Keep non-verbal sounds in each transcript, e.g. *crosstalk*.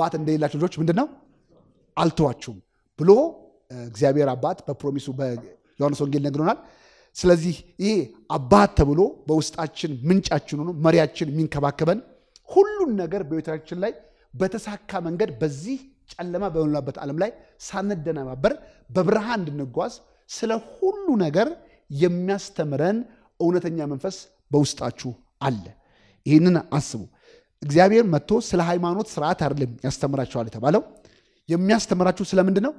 አባት እንደሌላቸው ልጆች ምንድን ነው አልተዋችሁም ብሎ እግዚአብሔር አባት በፕሮሚሱ በዮሐንስ ወንጌል ነግሮናል። ስለዚህ ይሄ አባት ተብሎ በውስጣችን ምንጫችን ሆኖ መሪያችን የሚንከባከበን ሁሉን ነገር በቤታችን ላይ በተሳካ መንገድ በዚህ ጨለማ በሞላበት ዓለም ላይ ሳንደነባበር በብርሃን እንድንጓዝ ስለ ሁሉ ነገር የሚያስተምረን እውነተኛ መንፈስ በውስጣችሁ አለ። ይህንን አስቡ። እግዚአብሔር መጥቶ ስለ ሃይማኖት ስርዓት አይደለም ያስተምራቸዋል የተባለው የሚያስተምራችሁ ስለምንድን ነው?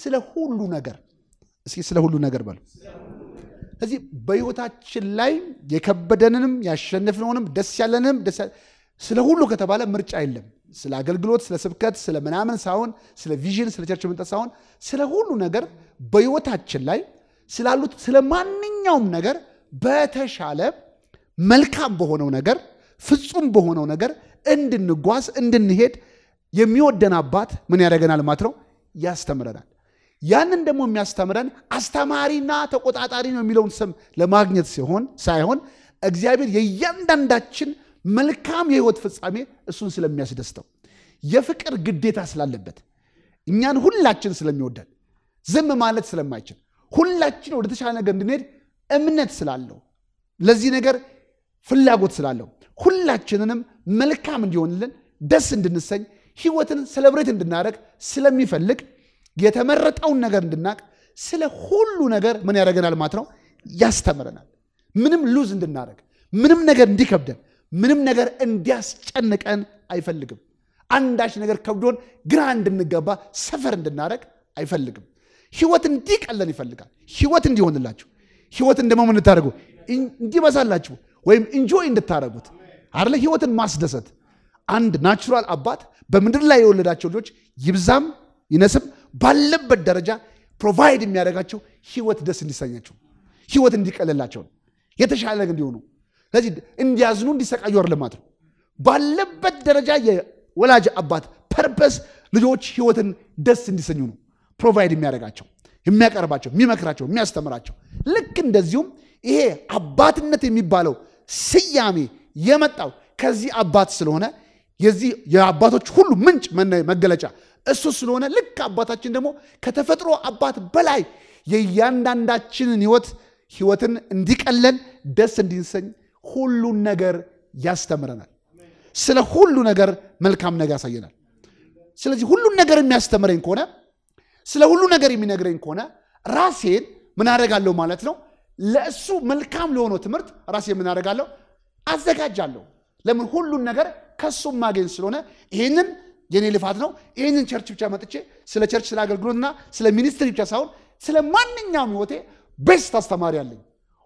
ስለ ሁሉ ነገር። እስኪ ስለ ሁሉ ነገር በሉ። ስለዚህ በህይወታችን ላይ የከበደንንም ያሸንፍነውንም ደስ ያለንም ስለ ሁሉ ከተባለ ምርጫ የለም። ስለ አገልግሎት፣ ስለ ስብከት፣ ስለ ምናምን ሳይሆን ስለ ቪዥን፣ ስለ ቸርች መምጣት ሳይሆን ስለ ሁሉ ነገር በህይወታችን ላይ ስላሉት ስለ ማንኛውም ነገር በተሻለ መልካም በሆነው ነገር ፍጹም በሆነው ነገር እንድንጓዝ እንድንሄድ የሚወደን አባት ምን ያደርገናል ማለት ነው? ያስተምረናል። ያንን ደግሞ የሚያስተምረን አስተማሪና ተቆጣጣሪ ነው የሚለውን ስም ለማግኘት ሲሆን ሳይሆን እግዚአብሔር የእያንዳንዳችን መልካም የህይወት ፍጻሜ እሱን ስለሚያስደስተው የፍቅር ግዴታ ስላለበት እኛን ሁላችን ስለሚወደን ዝም ማለት ስለማይችል ሁላችን ወደ ተሻለ ነገር እንድንሄድ እምነት ስላለው ለዚህ ነገር ፍላጎት ስላለው ሁላችንንም መልካም እንዲሆንልን ደስ እንድንሰኝ ህይወትን ሰለብሬት እንድናደረግ ስለሚፈልግ የተመረጠውን ነገር እንድናቅ ስለ ሁሉ ነገር ምን ያደረገናል ማለት ነው ያስተምረናል ምንም ሉዝ እንድናደረግ ምንም ነገር እንዲከብደን ምንም ነገር እንዲያስጨንቀን አይፈልግም አንዳች ነገር ከብዶን ግራ እንድንገባ ሰፈር እንድናደረግ አይፈልግም ህይወት እንዲቀለን ይፈልጋል ህይወት እንዲሆንላችሁ ህይወት ደግሞ ምን እንዲበዛላችሁ ወይም ኢንጆይ እንድታደረጉት አለ ህይወትን ማስደሰት። አንድ ናቹራል አባት በምድር ላይ የወለዳቸው ልጆች ይብዛም ይነስም ባለበት ደረጃ ፕሮቫይድ የሚያደርጋቸው ህይወት ደስ እንዲሰኛቸው ህይወት እንዲቀለላቸው ነው፣ የተሻለ እንዲሆኑ። ስለዚህ እንዲያዝኑ እንዲሰቃዩ ልማት ነው። ባለበት ደረጃ የወላጅ አባት ፐርፐስ ልጆች ህይወትን ደስ እንዲሰኙ ነው ፕሮቫይድ የሚያደርጋቸው የሚያቀርባቸው፣ የሚመክራቸው፣ የሚያስተምራቸው። ልክ እንደዚሁም ይሄ አባትነት የሚባለው ስያሜ የመጣው ከዚህ አባት ስለሆነ የዚህ የአባቶች ሁሉ ምንጭ መገለጫ እሱ ስለሆነ ልክ አባታችን ደግሞ ከተፈጥሮ አባት በላይ የእያንዳንዳችንን ህይወት ህይወትን እንዲቀለን ደስ እንዲንሰኝ ሁሉን ነገር ያስተምረናል። ስለ ሁሉ ነገር መልካም ነገር ያሳየናል። ስለዚህ ሁሉን ነገር የሚያስተምረኝ ከሆነ ስለ ሁሉ ነገር የሚነግረኝ ከሆነ ራሴን ምን አደርጋለሁ ማለት ነው ለእሱ መልካም ለሆነው ትምህርት ራሴ የምናደርጋለሁ አዘጋጃለሁ። ለምን ሁሉን ነገር ከሱ ማገኝ ስለሆነ ይህንን የኔ ልፋት ነው። ይህንን ቸርች ብቻ መጥቼ ስለ ቸርች ስለ አገልግሎትና ስለ ሚኒስትሪ ብቻ ሳይሆን ስለ ማንኛውም ህይወቴ ቤስት አስተማሪ አለኝ።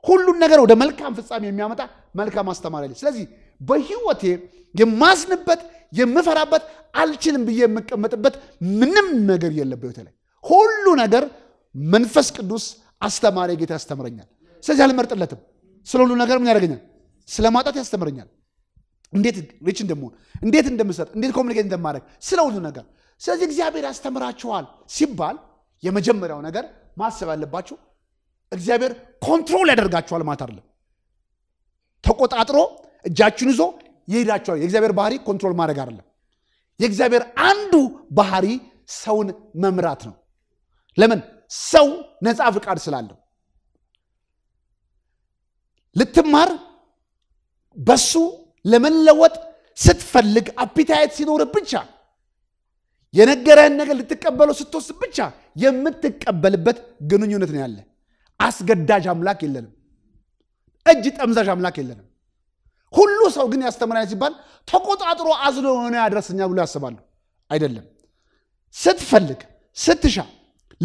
ሁሉን ነገር ወደ መልካም ፍጻሜ የሚያመጣ መልካም አስተማሪ አለኝ። ስለዚህ በህይወቴ የማዝንበት የምፈራበት አልችልም ብዬ የምቀመጥበት ምንም ነገር የለም። ላይ ሁሉ ነገር መንፈስ ቅዱስ አስተማሪ ጌታ ያስተምረኛል። ስለዚህ አልመርጥለትም። ስለ ሁሉ ነገር ምን ያደርገኛል? ስለ ማጣት ያስተምረኛል። እንዴት ሪች እንደምሆን፣ እንዴት እንደምሰጥ፣ እንዴት ኮሚኒኬት እንደማድረግ ስለ ሁሉ ነገር። ስለዚህ እግዚአብሔር ያስተምራችኋል ሲባል የመጀመሪያው ነገር ማሰብ ያለባችሁ እግዚአብሔር ኮንትሮል ያደርጋችኋል ማለት አይደለም። ተቆጣጥሮ እጃችን ይዞ ይሄዳችኋል። የእግዚአብሔር ባህሪ ኮንትሮል ማድረግ አይደለም። የእግዚአብሔር አንዱ ባህሪ ሰውን መምራት ነው። ለምን? ሰው ነፃ ፍቃድ ስላለው ልትማር በሱ ለመለወጥ ስትፈልግ አፒታየት ሲኖር ብቻ የነገረህን ነገር ልትቀበለው ስትወስድ ብቻ የምትቀበልበት ግንኙነት ነው ያለ። አስገዳጅ አምላክ የለንም። እጅ ጠምዛዥ አምላክ የለንም። ሁሉ ሰው ግን ያስተምራል ሲባል ተቆጣጥሮ አዝሎ የሆነ ያደረስኛ ብሎ ያስባሉ። አይደለም። ስትፈልግ፣ ስትሻ፣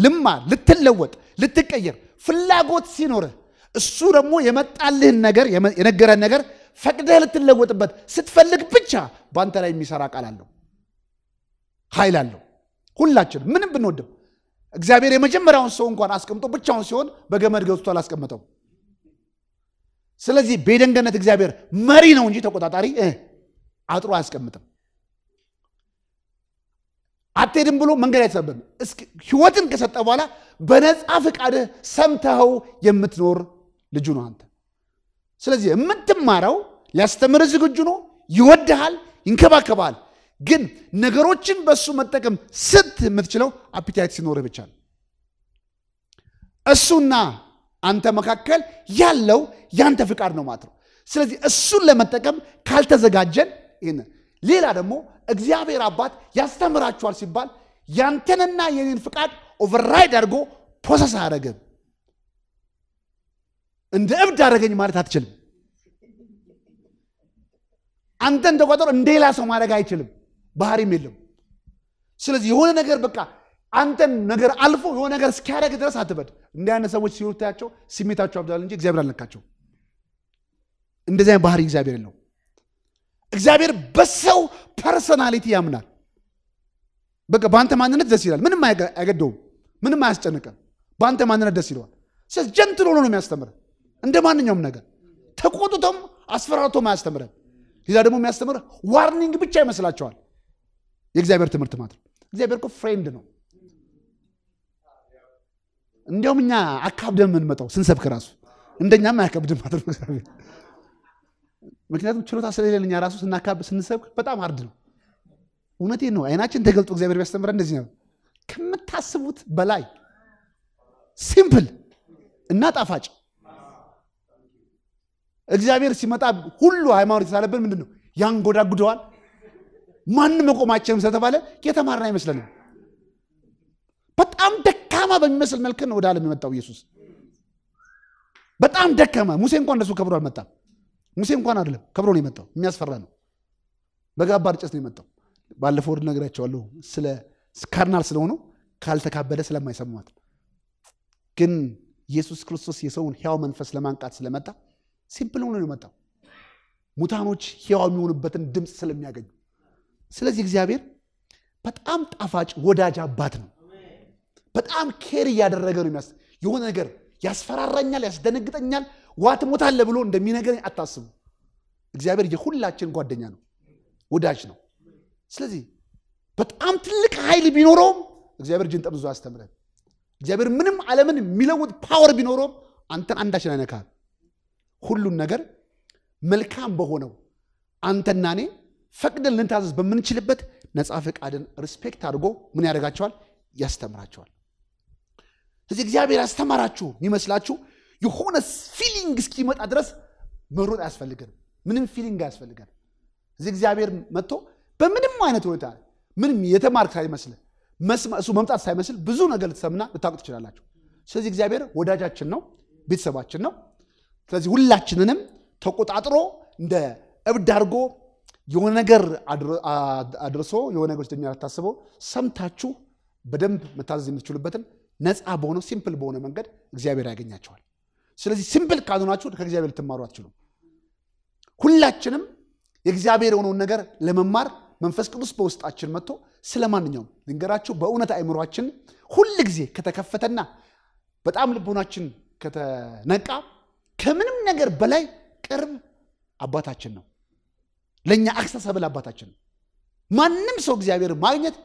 ልማር፣ ልትለወጥ፣ ልትቀየር ፍላጎት ሲኖርህ እሱ ደግሞ የመጣልህን ነገር የነገረን ነገር ፈቅደህ ልትለወጥበት ስትፈልግ ብቻ በአንተ ላይ የሚሰራ ቃል አለው፣ ኃይል አለው። ሁላችንም ምንም ብንወድም እግዚአብሔር የመጀመሪያውን ሰው እንኳን አስቀምጦ ብቻውን ሲሆን በገመድ ገዝቶ አላስቀምጠው። ስለዚህ በደንገነት እግዚአብሔር መሪ ነው እንጂ ተቆጣጣሪ አጥሮ አያስቀምጥም። አትሄድም ብሎ መንገድ አይተሰብም። ህይወትን ከሰጠ በኋላ በነፃ ፍቃድህ ሰምተኸው የምትኖር ልጁ ነው አንተ። ስለዚህ የምትማረው ሊያስተምርህ ዝግጁ ነው፣ ይወድሃል፣ ይንከባከባል። ግን ነገሮችን በእሱ መጠቀም ስት የምትችለው አፒታይት ሲኖርህ ብቻ ነው። እሱና አንተ መካከል ያለው ያንተ ፍቃድ ነው ማለት ነው። ስለዚህ እሱን ለመጠቀም ካልተዘጋጀን ይህን ሌላ ደግሞ እግዚአብሔር አባት ያስተምራችኋል ሲባል ያንተንና የኔን ፍቃድ ኦቨርራይድ አድርጎ ፕሮሰስ አያደረግም። እንደ እብድ አደረገኝ ማለት አትችልም። አንተ እንደ ቆጠሮ እንደሌላ ሰው ማድረግ አይችልም፣ ባህሪም የለም። ስለዚህ የሆነ ነገር በቃ አንተን ነገር አልፎ የሆነ ነገር እስኪያደርግ ድረስ አትበድ። እንዲህ አይነት ሰዎች ሲወታቸው ስሜታቸው አብዷል እንጂ እግዚአብሔር አልነካቸው። እንደዚህ አይነት ባህሪ እግዚአብሔር የለው። እግዚአብሔር በሰው ፐርሰናሊቲ ያምናል። በቃ በአንተ ማንነት ደስ ይላል። ምንም አይገደውም፣ ምንም አያስጨንቅም። በአንተ ማንነት ደስ ይለዋል። ስለዚህ ጀንትል ሆኖ ነው የሚያስተምር እንደ ማንኛውም ነገር ተቆጥቶም አስፈራርቶም አያስተምረን። ሌላ ደግሞ የሚያስተምር ዋርኒንግ ብቻ ይመስላቸዋል። የእግዚአብሔር ትምህርት ማለት ነው። እግዚአብሔር እኮ ፍሬንድ ነው። እንዲያውም እኛ አካብደን የምንመጣው ስንሰብክ ራሱ እንደኛም አያከብድም ማለት ነው እግዚአብሔር። ምክንያቱም ችሎታ ስለሌለን እኛ ራሱ ስናካብ ስንሰብክ በጣም አርድ ነው። እውነቴ ነው። አይናችን ተገልጦ እግዚአብሔር ቢያስተምረን እንደዚህ ነው ከምታስቡት በላይ ሲምፕል እና ጣፋጭ እግዚአብሔር ሲመጣ ሁሉ ሃይማኖት የተሳለብን ምንድን ነው? ያንጎዳጉደዋል። ማንም መቆም ስለተባለ የተማርን አይመስለንም። በጣም ደካማ በሚመስል መልክ ነው ወደ ዓለም የመጣው ኢየሱስ። በጣም ደካማ። ሙሴ እንኳን እንደሱ ከብሮ አልመጣም። ሙሴ እንኳን አይደለም ከብሮ ነው የመጣው። የሚያስፈራ ነው። በጋባር ጭስ ነው የመጣው። ባለፈው ወርድ ነግራቸዋለሁ ስለ ካርናል ስለሆኑ ካልተካበደ ስለማይሰማት ግን ኢየሱስ ክርስቶስ የሰውን ሕያው መንፈስ ለማንቃት ስለመጣ ሲምፕል ሆኖ ነው የመጣው። ሙታኖች ሕያው የሚሆኑበትን ድምፅ ስለሚያገኙ። ስለዚህ እግዚአብሔር በጣም ጣፋጭ ወዳጅ አባት ነው። በጣም ኬር እያደረገ ነው የሚያስ የሆነ ነገር ያስፈራራኛል፣ ያስደነግጠኛል፣ ዋ ትሞታለህ ብሎ እንደሚነገር አታስቡ። እግዚአብሔር የሁላችን ጓደኛ ነው፣ ወዳጅ ነው። ስለዚህ በጣም ትልቅ ኃይል ቢኖረውም እግዚአብሔር ጅን ጠምዞ አስተምረን። እግዚአብሔር ምንም ዓለምን የሚለውጥ ፓወር ቢኖረውም አንተን አንዳችን አይነካል። ሁሉን ነገር መልካም በሆነው አንተና እኔ ፈቅደን ልንታዘዝ በምንችልበት ነፃ ፈቃድን ሪስፔክት አድርጎ ምን ያደርጋቸዋል? ያስተምራቸዋል። ስለዚህ እግዚአብሔር ያስተማራችሁ የሚመስላችሁ የሆነ ፊሊንግ እስኪመጣ ድረስ መሮጥ አያስፈልገንም። ምንም ፊሊንግ አያስፈልገንም። እዚህ እግዚአብሔር መጥቶ በምንም አይነት ሁኔታ ምንም የተማርክ ሳይመስል እሱ መምጣት ሳይመስል ብዙ ነገር ልትሰምና ልታውቅ ትችላላችሁ። ስለዚህ እግዚአብሔር ወዳጃችን ነው፣ ቤተሰባችን ነው። ስለዚህ ሁላችንንም ተቆጣጥሮ እንደ እብድ አድርጎ የሆነ ነገር አድርሶ የሆነ ነገሮች ደኛ ሰምታችሁ በደንብ መታዘዝ የምትችሉበትን ነፃ በሆነ ሲምፕል በሆነ መንገድ እግዚአብሔር ያገኛቸዋል። ስለዚህ ሲምፕል ካልሆናችሁ ከእግዚአብሔር ልትማሩ አትችሉም። ሁላችንም የእግዚአብሔር የሆነውን ነገር ለመማር መንፈስ ቅዱስ በውስጣችን መጥቶ ስለ ማንኛውም ልንገራችሁ፣ በእውነት አይምሯችን ሁል ጊዜ ከተከፈተና በጣም ልቦናችን ከተነቃ ከምንም ነገር በላይ ቅርብ አባታችን ነው። ለእኛ አክሰሰብል አባታችን ነው። ማንም ሰው እግዚአብሔር ማግኘት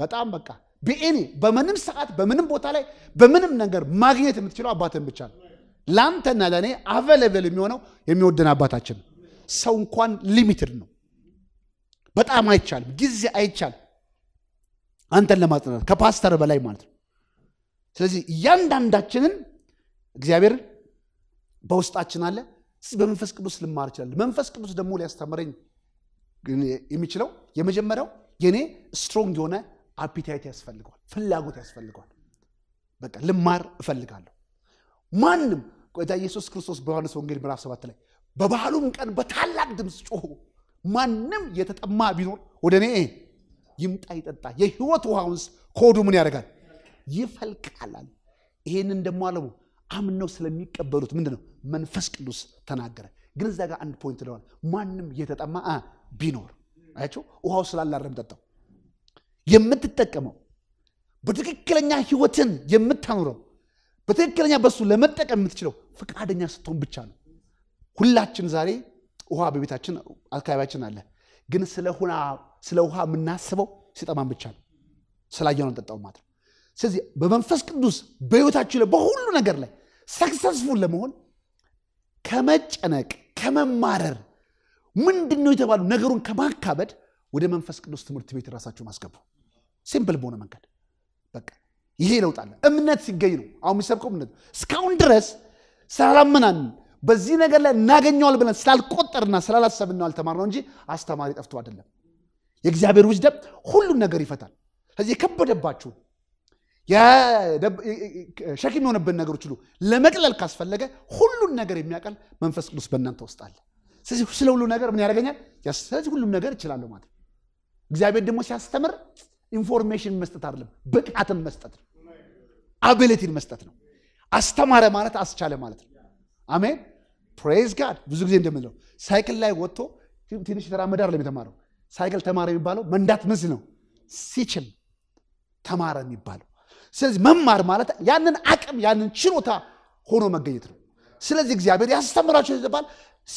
በጣም በቃ በኤኒ በምንም ሰዓት በምንም ቦታ ላይ በምንም ነገር ማግኘት የምትችለው አባትን ብቻ ነው። ለአንተና ለእኔ አቨለብል የሚሆነው የሚወደን አባታችን ሰው እንኳን ሊሚትድ ነው። በጣም አይቻልም፣ ጊዜ አይቻልም አንተን ለማጽናት ከፓስተር በላይ ማለት ነው። ስለዚህ እያንዳንዳችንን እግዚአብሔር በውስጣችን አለ። ስለዚህ በመንፈስ ቅዱስ ልማር ይችላል። መንፈስ ቅዱስ ደግሞ ሊያስተምረኝ የሚችለው የመጀመሪያው የኔ ስትሮንግ የሆነ አፒታይት ያስፈልገዋል፣ ፍላጎት ያስፈልገዋል። በቃ ልማር እፈልጋለሁ። ማንም ጌታ ኢየሱስ ክርስቶስ በዮሐንስ ወንጌል ምዕራፍ ሰባት ላይ በባህሉም ቀን በታላቅ ድምፅ ጮሆ ማንም የተጠማ ቢኖር ወደ እኔ ይምጣ ይጠጣ፣ የህይወት ውሃውንስ ከሆዱ ምን ያደርጋል? ይፈልቃላል። ይሄንን ደግሞ አለሙ አምነው ስለሚቀበሉት ምንድነው ነው መንፈስ ቅዱስ ተናገረ። ግን እዛ ጋር አንድ ፖይንት ለሆነ ማንም የተጠማ ቢኖር አያቸው ውሃው ስላላረም ጠጣው። የምትጠቀመው በትክክለኛ ህይወትን የምታኖረው በትክክለኛ በሱ ለመጠቀም የምትችለው ፈቃደኛ ስትሆን ብቻ ነው። ሁላችን ዛሬ ውሃ በቤታችን አካባቢያችን አለ። ግን ስለ ውሃ የምናስበው ሲጠማን ብቻ ነው። ስላየነው ጠጣው ማለት ነው። ስለዚህ በመንፈስ ቅዱስ በህይወታችን ላይ በሁሉ ነገር ላይ ሰክሰስፉል ለመሆን ከመጨነቅ ከመማረር ምንድን ነው የተባሉ ነገሩን ከማካበድ ወደ መንፈስ ቅዱስ ትምህርት ቤት ራሳችሁን አስገቡ። ሲምፕል በሆነ መንገድ በቃ ይሄ ለውጥ አለ። እምነት ሲገኝ ነው አሁን የሚሰብከው እምነት። እስካሁን ድረስ ስላላመናን በዚህ ነገር ላይ እናገኘዋል ብለን ስላልቆጠርና ስላላሰብና ነው እንጂ አስተማሪ ጠፍቶ አይደለም። የእግዚአብሔር ዊዝደም ሁሉን ነገር ይፈታል። ከዚህ የከበደባችሁን ሸክም የሆነብን ነገሮች ሁሉ ለመቅለል ካስፈለገ ሁሉን ነገር የሚያቀል መንፈስ ቅዱስ በእናንተ ውስጥ አለ። ስለዚህ ስለ ሁሉ ነገር ምን ያደርገኛል? ስለዚህ ሁሉም ነገር እችላለሁ ማለት እግዚአብሔር ደግሞ ሲያስተምር ኢንፎርሜሽን መስጠት አይደለም፣ ብቃትን መስጠት ነው። አቢሊቲን መስጠት ነው። አስተማረ ማለት አስቻለ ማለት ነው። አሜን ፕሬዝ ጋድ። ብዙ ጊዜ እንደምንለው ሳይክል ላይ ወጥቶ ትንሽ የተራመደ አይደለም የተማረው። ሳይክል ተማረ የሚባለው መንዳት ምዝ ነው ሲችል ተማረ የሚባለው ስለዚህ መማር ማለት ያንን አቅም ያንን ችሎታ ሆኖ መገኘት ነው። ስለዚህ እግዚአብሔር ያስተምራቸው ይባል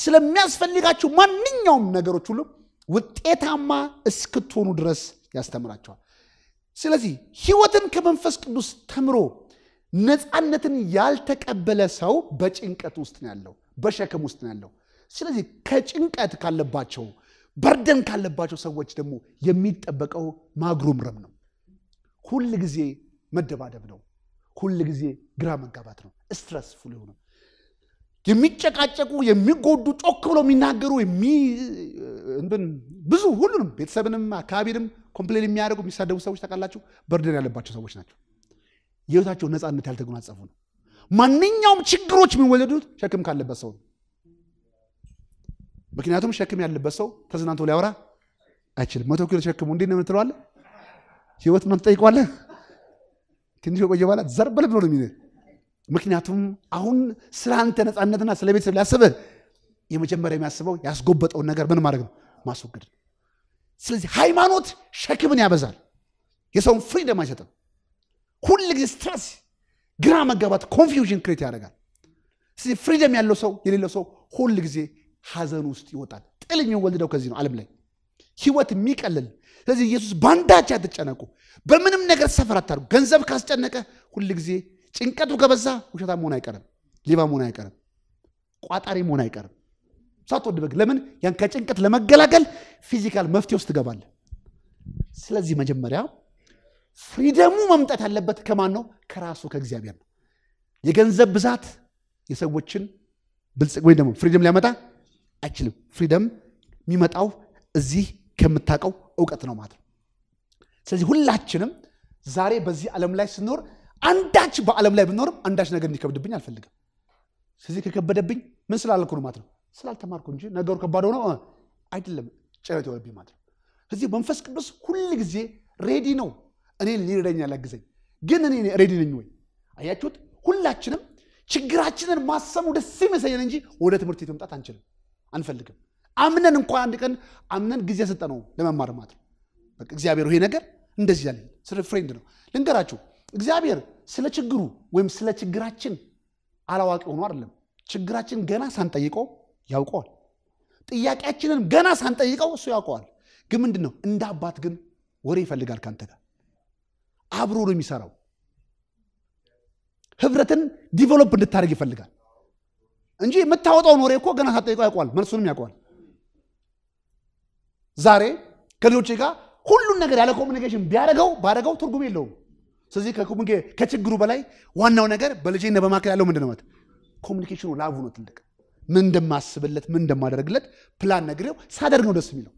ስለሚያስፈልጋቸው ማንኛውም ነገሮች ሁሉ ውጤታማ እስክትሆኑ ድረስ ያስተምራቸዋል። ስለዚህ ህይወትን ከመንፈስ ቅዱስ ተምሮ ነፃነትን ያልተቀበለ ሰው በጭንቀት ውስጥ ነው ያለው፣ በሸክም ውስጥ ነው ያለው። ስለዚህ ከጭንቀት ካለባቸው በርደን ካለባቸው ሰዎች ደግሞ የሚጠበቀው ማጉረምረም ነው። ሁል ጊዜ መደባደብ ነው። ሁል ጊዜ ግራ መጋባት ነው። ስትረስፉል የሆነ የሚጨቃጨቁ የሚጎዱ፣ ጮክ ብለው የሚናገሩ ብዙ ሁሉንም ቤተሰብንም አካባቢንም ኮምፕሌን የሚያደርጉ የሚሳደቡ ሰዎች ታውቃላችሁ፣ በርደን ያለባቸው ሰዎች ናቸው። የህይወታቸው ነፃነት ያልተጎናጸፉ ነው። ማንኛውም ችግሮች የሚወለዱት ሸክም ካለበት ሰው ነው። ምክንያቱም ሸክም ያለበት ሰው ተዝናንቶ ሊያወራ አይችልም። መቶ ኪሎ ሸክሙ እንዴት ነው የምትለዋለህ? ህይወት ማን ትንሽ ቆየ በኋላ ዘርበል ብሎ ነው የሚል ምክንያቱም አሁን ስለ አንተ ነፃነትና ስለ ቤተሰብ ሊያስብህ የመጀመሪያ የሚያስበው ያስጎበጠውን ነገር ምን ማድረግ ነው? ማስወገድ ነው። ስለዚህ ሃይማኖት ሸክምን ያበዛል፣ የሰውን ፍሪደም አይሰጥም። ሁል ጊዜ ስትረስ፣ ግራ መጋባት፣ ኮንፊውዥን ክሬት ያደርጋል። ስለዚህ ፍሪደም ያለው ሰው የሌለው ሰው ሁል ጊዜ ሀዘን ውስጥ ይወጣል። ጥል የሚወልደው ከዚህ ነው። አለም ላይ ህይወት የሚቀልል ስለዚህ ኢየሱስ በአንዳች አትጨነቁ፣ በምንም ነገር ሰፈር አታርጉ። ገንዘብ ካስጨነቀ ሁል ጊዜ ጭንቀቱ ከበዛ ውሸታ መሆን አይቀርም፣ ሌባ መሆን አይቀርም፣ ቋጣሪ መሆን አይቀርም። ሳትወድ በግ ለምን ያን ከጭንቀት ለመገላገል ፊዚካል መፍትሄ ውስጥ ትገባለ። ስለዚህ መጀመሪያ ፍሪደሙ መምጣት ያለበት ከማን ነው? ከራሱ ከእግዚአብሔር ነው። የገንዘብ ብዛት የሰዎችን ብልጽግ ወይም ደግሞ ፍሪደም ሊያመጣ አይችልም። ፍሪደም የሚመጣው እዚህ ከምታውቀው እውቀት ነው ማለት ነው። ስለዚህ ሁላችንም ዛሬ በዚህ ዓለም ላይ ስኖር አንዳች በዓለም ላይ ብኖርም አንዳች ነገር እንዲከብድብኝ አልፈልግም። ስለዚህ ከከበደብኝ ምን ስላልኩ ነው ማለት ነው ስላልተማርኩ እንጂ ነገሩ ከባድ ሆኖ አይደለም ጭረት የሆነብኝ ማለት ነው። ስለዚህ መንፈስ ቅዱስ ሁል ጊዜ ሬዲ ነው፣ እኔ ሊረዳኝ ያላግዘኝ። ግን እኔ ሬዲ ነኝ ወይ? አያችሁት? ሁላችንም ችግራችንን ማሰሙ ደስ የሚያሰኘን እንጂ ወደ ትምህርት ቤት መምጣት አንችልም፣ አንፈልግም። አምነን እንኳን አንድ ቀን አምነን ጊዜ ነው ለመማር ማለት ነው። በቃ እግዚአብሔር ይሄ ነገር እንደዚህ ያለ ስለ ፍሬንድ ነው። ልንገራችሁ፣ እግዚአብሔር ስለ ችግሩ ወይም ስለ ችግራችን አላዋቂ ሆኖ አይደለም። ችግራችን ገና ሳንጠይቀው ያውቀዋል። ጥያቄያችንን ገና ሳንጠይቀው እሱ ያውቀዋል። ግን ምንድን ነው እንደ አባት ግን ወሬ ይፈልጋል ከአንተ ጋር አብሮ ነው የሚሰራው። ህብረትን ዲቨሎፕ እንድታደርግ ይፈልጋል እንጂ የምታወጣውን ወሬ እኮ ገና ሳትጠይቀው ያውቀዋል። መልሱንም ያውቀዋል። ዛሬ ከልጆቼ ጋር ሁሉን ነገር ያለ ኮሚኒኬሽን ቢያደረገው ባደረገው ትርጉም የለውም። ስለዚህ ከችግሩ በላይ ዋናው ነገር በልጄና በማካከል ያለው ምንድን ነው ኮሚኒኬሽኑ ላቡ ነው ትልቅ ምን እንደማስብለት ምን እንደማደርግለት ፕላን ነግሬው ሳደርግ ነው ደስ የሚለው።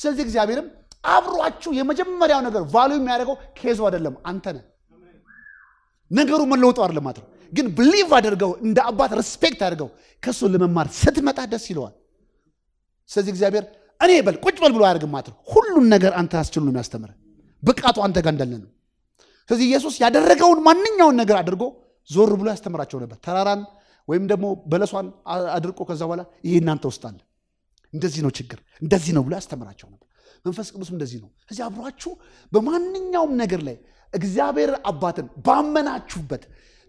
ስለዚህ እግዚአብሔርም አብሯችሁ የመጀመሪያው ነገር ቫሉ የሚያደርገው ኬዙ አይደለም አንተ ነህ። ነገሩ መለወጡ አይደለም ማለት ነው። ግን ብሊቭ አድርገው እንደ አባት ሪስፔክት አድርገው ከእሱ ለመማር ስትመጣ ደስ ይለዋል። ስለዚህ እግዚአብሔር እኔ በል ቁጭ በል ብሎ አያደርግም ማትር ሁሉን ነገር አንተ አስችሉ ነው የሚያስተምር። ብቃቱ አንተ ጋር እንዳለ ነው። ስለዚህ ኢየሱስ ያደረገውን ማንኛውን ነገር አድርጎ ዞር ብሎ ያስተምራቸው ነበር። ተራራን ወይም ደግሞ በለሷን አድርቆ ከዛ በኋላ ይሄ እናንተ ውስጥ አለ፣ እንደዚህ ነው ችግር፣ እንደዚህ ነው ብሎ ያስተምራቸው ነበር። መንፈስ ቅዱስም እንደዚህ ነው። እዚህ አብሯችሁ በማንኛውም ነገር ላይ እግዚአብሔር አባትን ባመናችሁበት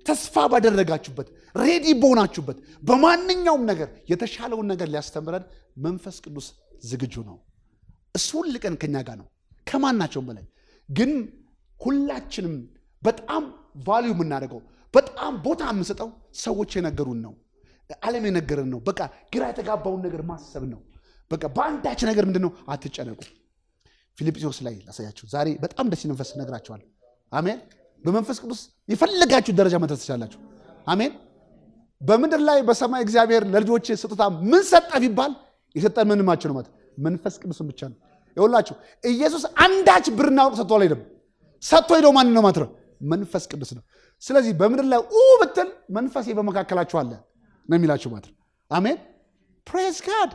ተስፋ ባደረጋችሁበት ሬዲ በሆናችሁበት በማንኛውም ነገር የተሻለውን ነገር ሊያስተምረን መንፈስ ቅዱስ ዝግጁ ነው። እሱ ሁል ቀን ከኛ ጋር ነው፣ ከማናቸውም በላይ ግን ሁላችንም በጣም ቫሊዩ የምናደርገው በጣም ቦታ የምንሰጠው ሰዎች የነገሩን ነው፣ ዓለም የነገረን ነው። በቃ ግራ የተጋባውን ነገር ማሰብ ነው። በቃ በአንዳች ነገር ምንድን ነው አትጨነቁ። ፊልጵስዩስ ላይ ላሳያችሁ። ዛሬ በጣም ደስ መንፈስ ነግራቸዋል አሜን። በመንፈስ ቅዱስ የፈለጋችሁ ደረጃ መድረስ ትችላላችሁ። አሜን። በምድር ላይ በሰማይ እግዚአብሔር ለልጆች ስጦታ ምን ሰጠ ቢባል የሰጠን ምንማችን ነው ማለት መንፈስ ቅዱስን ብቻ ነው። ይኸውላችሁ ኢየሱስ አንዳች ብርና ወርቅ ሰጥቶ አልሄደም። ሰጥቶ ሄደው ማን ነው ማትረ መንፈስ ቅዱስ ነው። ስለዚህ በምድር ላይ ኡ ብትል መንፈሴ በመካከላችሁ አለ ነው የሚላችሁ ማትረ አሜን ፕሬዝ ጋድ።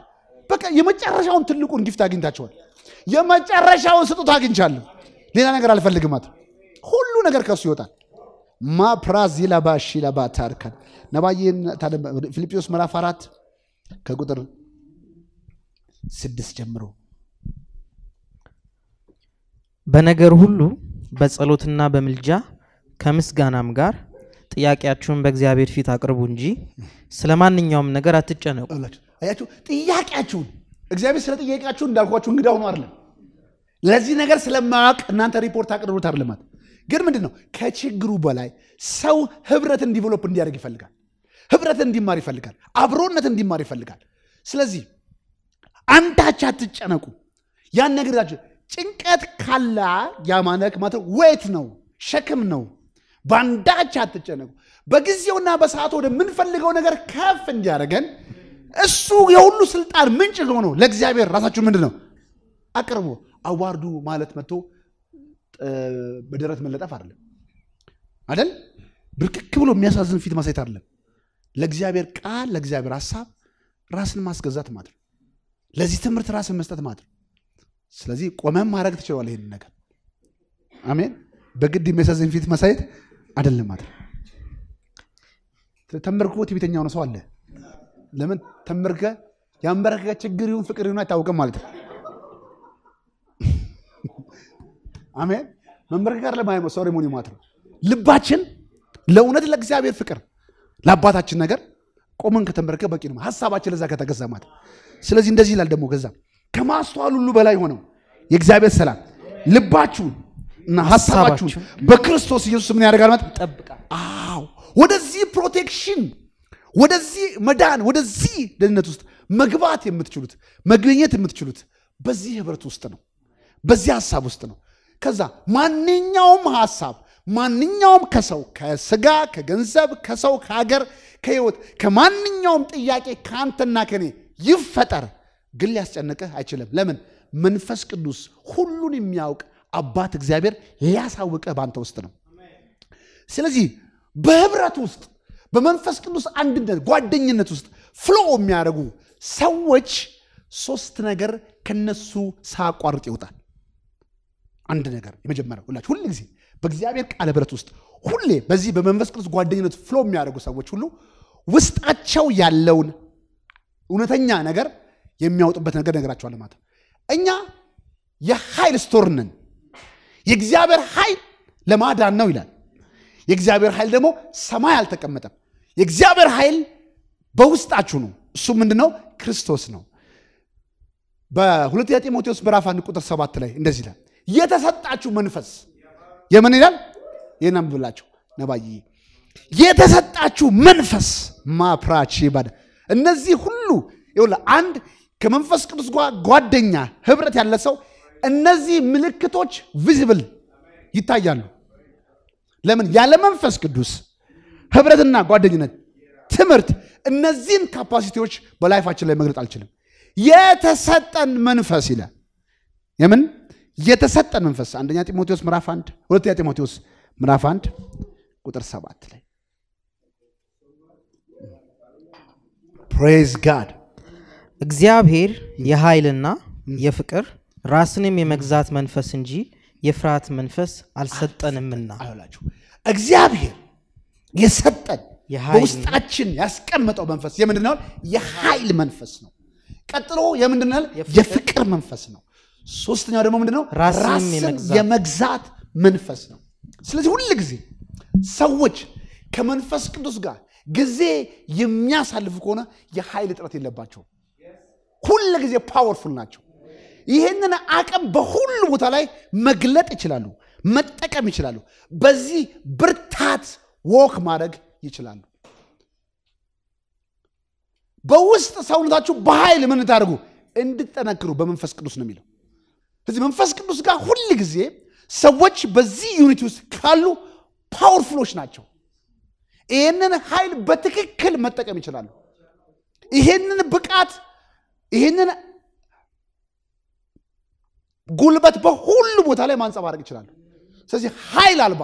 በቃ የመጨረሻውን ትልቁን ጊፍት አግኝታችኋል። የመጨረሻውን ስጦታ አግኝቻለሁ። ሌላ ነገር አልፈልግም ማት ሁሉ ነገር ከሱ ይወጣል። ማፕራዚ ለባሺ ለባታርከን ነባዬን ፊልጵዎስ ምዕራፍ አራት ከቁጥር ስድስት ጀምሮ በነገር ሁሉ በጸሎትና በምልጃ ከምስጋናም ጋር ጥያቄያችሁን በእግዚአብሔር ፊት አቅርቡ እንጂ ስለ ማንኛውም ነገር አትጨነቁ። አያችሁ፣ ጥያቄያችሁን እግዚአብሔር ስለ ጥያቄያችሁን እንዳልኳችሁ እንግዳ ሆኖ አይደለም። ለዚህ ነገር ስለማያውቅ እናንተ ሪፖርት አቅርቡት አይደለም። ግን ምንድን ነው ከችግሩ በላይ ሰው ህብረት እንዲቨሎፕ እንዲያደርግ ይፈልጋል። ህብረት እንዲማር ይፈልጋል። አብሮነት እንዲማር ይፈልጋል። ስለዚህ አንዳች አትጨነቁ። ያን ነገር ጭንቀት ካላ ያማነክ ማለት ወት ነው፣ ሸክም ነው። በአንዳች አትጨነቁ። በጊዜውና በሰዓቱ ምንፈልገው ነገር ከፍ እንዲያደርገን እሱ የሁሉ ስልጣን ምንጭ ሆኖ ለእግዚአብሔር ራሳችሁ ምንድን ነው አቅርቦ አዋርዱ ማለት መጥቶ በደረት መለጠፍ አይደለም አይደል? ብርክክ ብሎ የሚያሳዝን ፊት ማሳየት አይደለም። ለእግዚአብሔር ቃል፣ ለእግዚአብሔር ሀሳብ ራስን ማስገዛት ማለት ነው። ለዚህ ትምህርት ራስ መስጠት ማለት ነው። ስለዚህ ቆመም ማድረግ ትችለዋል ይሄን ነገር። አሜን። በግድ የሚያሳዝን ፊት መሳየት አይደለም ማለት ነው። ተንበርክኮ ትዕቢተኛ ነው ሰው አለ። ለምን ተንበርከ ያንበረከከ ችግር ይሁን ፍቅር ይሁን አይታወቅም ማለት ነው። አሜን። መንበርከክ አይደለም ሃይማኖት ሴሪሞኒ ማለት ነው። ልባችን ለእውነት ለእግዚአብሔር ፍቅር ለአባታችን ነገር ቆመን ከተንበርከ በቂ ነው። ሀሳባችን ለዛ ከተገዛ ማለት ስለዚህ እንደዚህ ይላል ደግሞ ከዛ ከማስተዋል ሁሉ በላይ ሆነው የእግዚአብሔር ሰላም ልባችሁን እና ሀሳባችሁን በክርስቶስ ኢየሱስ ምን ያደርጋል ማለት ይጠብቃል። አዎ ወደዚህ ፕሮቴክሽን፣ ወደዚህ መዳን፣ ወደዚህ ደህንነት ውስጥ መግባት የምትችሉት መገኘት የምትችሉት በዚህ ህብረት ውስጥ ነው፣ በዚህ ሀሳብ ውስጥ ነው። ከዛ ማንኛውም ሀሳብ ማንኛውም ከሰው ከስጋ ከገንዘብ ከሰው ከሀገር ከህይወት ከማንኛውም ጥያቄ ከአንተና ከኔ ይፈጠር ግን ሊያስጨንቅህ አይችልም። ለምን? መንፈስ ቅዱስ ሁሉን የሚያውቅ አባት እግዚአብሔር ሊያሳውቅህ በአንተ ውስጥ ነው። ስለዚህ በህብረት ውስጥ በመንፈስ ቅዱስ አንድነት፣ ጓደኝነት ውስጥ ፍሎ የሚያደርጉ ሰዎች ሶስት ነገር ከነሱ ሳቋርጥ ይወጣል። አንድ ነገር የመጀመሪያ ሁላችሁ ሁል ጊዜ በእግዚአብሔር ቃለ ህብረት ውስጥ ሁሌ በዚህ በመንፈስ ቅዱስ ጓደኝነት ፍሎ የሚያደርጉ ሰዎች ሁሉ ውስጣቸው ያለውን እውነተኛ ነገር የሚያወጡበት ነገር ነገራቸዋል ማለት እኛ የኃይል ስቶር ነን። የእግዚአብሔር ኃይል ለማዳን ነው ይላል። የእግዚአብሔር ኃይል ደግሞ ሰማይ አልተቀመጠም። የእግዚአብሔር ኃይል በውስጣችሁ ነው። እሱ ምንድን ነው? ክርስቶስ ነው። በሁለተኛ ጢሞቴዎስ ምዕራፍ አንድ ቁጥር ሰባት ላይ እንደዚህ ይላል፣ የተሰጣችሁ መንፈስ የምን ይላል ይህን ብላችሁ ነባይ የተሰጣችሁ መንፈስ ማፕራች ባዳ እነዚህ ሁሉ ሁሉ ይኸውልህ አንድ ከመንፈስ ቅዱስ ጓደኛ ህብረት ያለ ሰው እነዚህ ምልክቶች ቪዚብል ይታያሉ። ለምን? ያለ መንፈስ ቅዱስ ህብረትና ጓደኝነት፣ ትምህርት እነዚህን ካፓሲቲዎች በላይፋችን ላይ መግለጥ አልችልም። የተሰጠን መንፈስ ይለ የምን የተሰጠን መንፈስ አንደኛ ጢሞቴዎስ ምዕራፍ አንድ ሁለተኛ ጢሞቴዎስ ምዕራፍ አንድ ቁጥር ሰባት ላይ ፕሬዝ ጋድ እግዚአብሔር የኃይልና የፍቅር ራስንም የመግዛት መንፈስ እንጂ የፍርሃት መንፈስ አልሰጠንምና አላችሁ እግዚአብሔር የሰጠን በውስጣችን ያስቀመጠው መንፈስ የምንድነው የኃይል መንፈስ ነው ቀጥሎ የምንድነው የፍቅር መንፈስ ነው ሶስተኛው ደግሞ ምንድነው ራስን የመግዛት መንፈስ ነው ስለዚህ ሁል ጊዜ ሰዎች ከመንፈስ ቅዱስ ጋር ጊዜ የሚያሳልፉ ከሆነ የኃይል እጥረት የለባቸው ሁል ጊዜ ፓወርፉል ናቸው። ይህንን አቅም በሁሉ ቦታ ላይ መግለጥ ይችላሉ፣ መጠቀም ይችላሉ። በዚህ ብርታት ወክ ማድረግ ይችላሉ። በውስጥ ሰውነታችሁ በኃይል ምን ታደርጉ እንድትጠነክሩ በመንፈስ ቅዱስ ነው የሚለው። ስለዚህ መንፈስ ቅዱስ ጋር ሁል ጊዜ ሰዎች በዚህ ዩኒቲ ውስጥ ካሉ ፓወርፉሎች ናቸው። ይህንን ኃይል በትክክል መጠቀም ይችላሉ። ይህንን ብቃት ይህንን ጉልበት በሁሉ ቦታ ላይ ማንጸባረቅ ይችላሉ። ስለዚህ ኃይል አልባ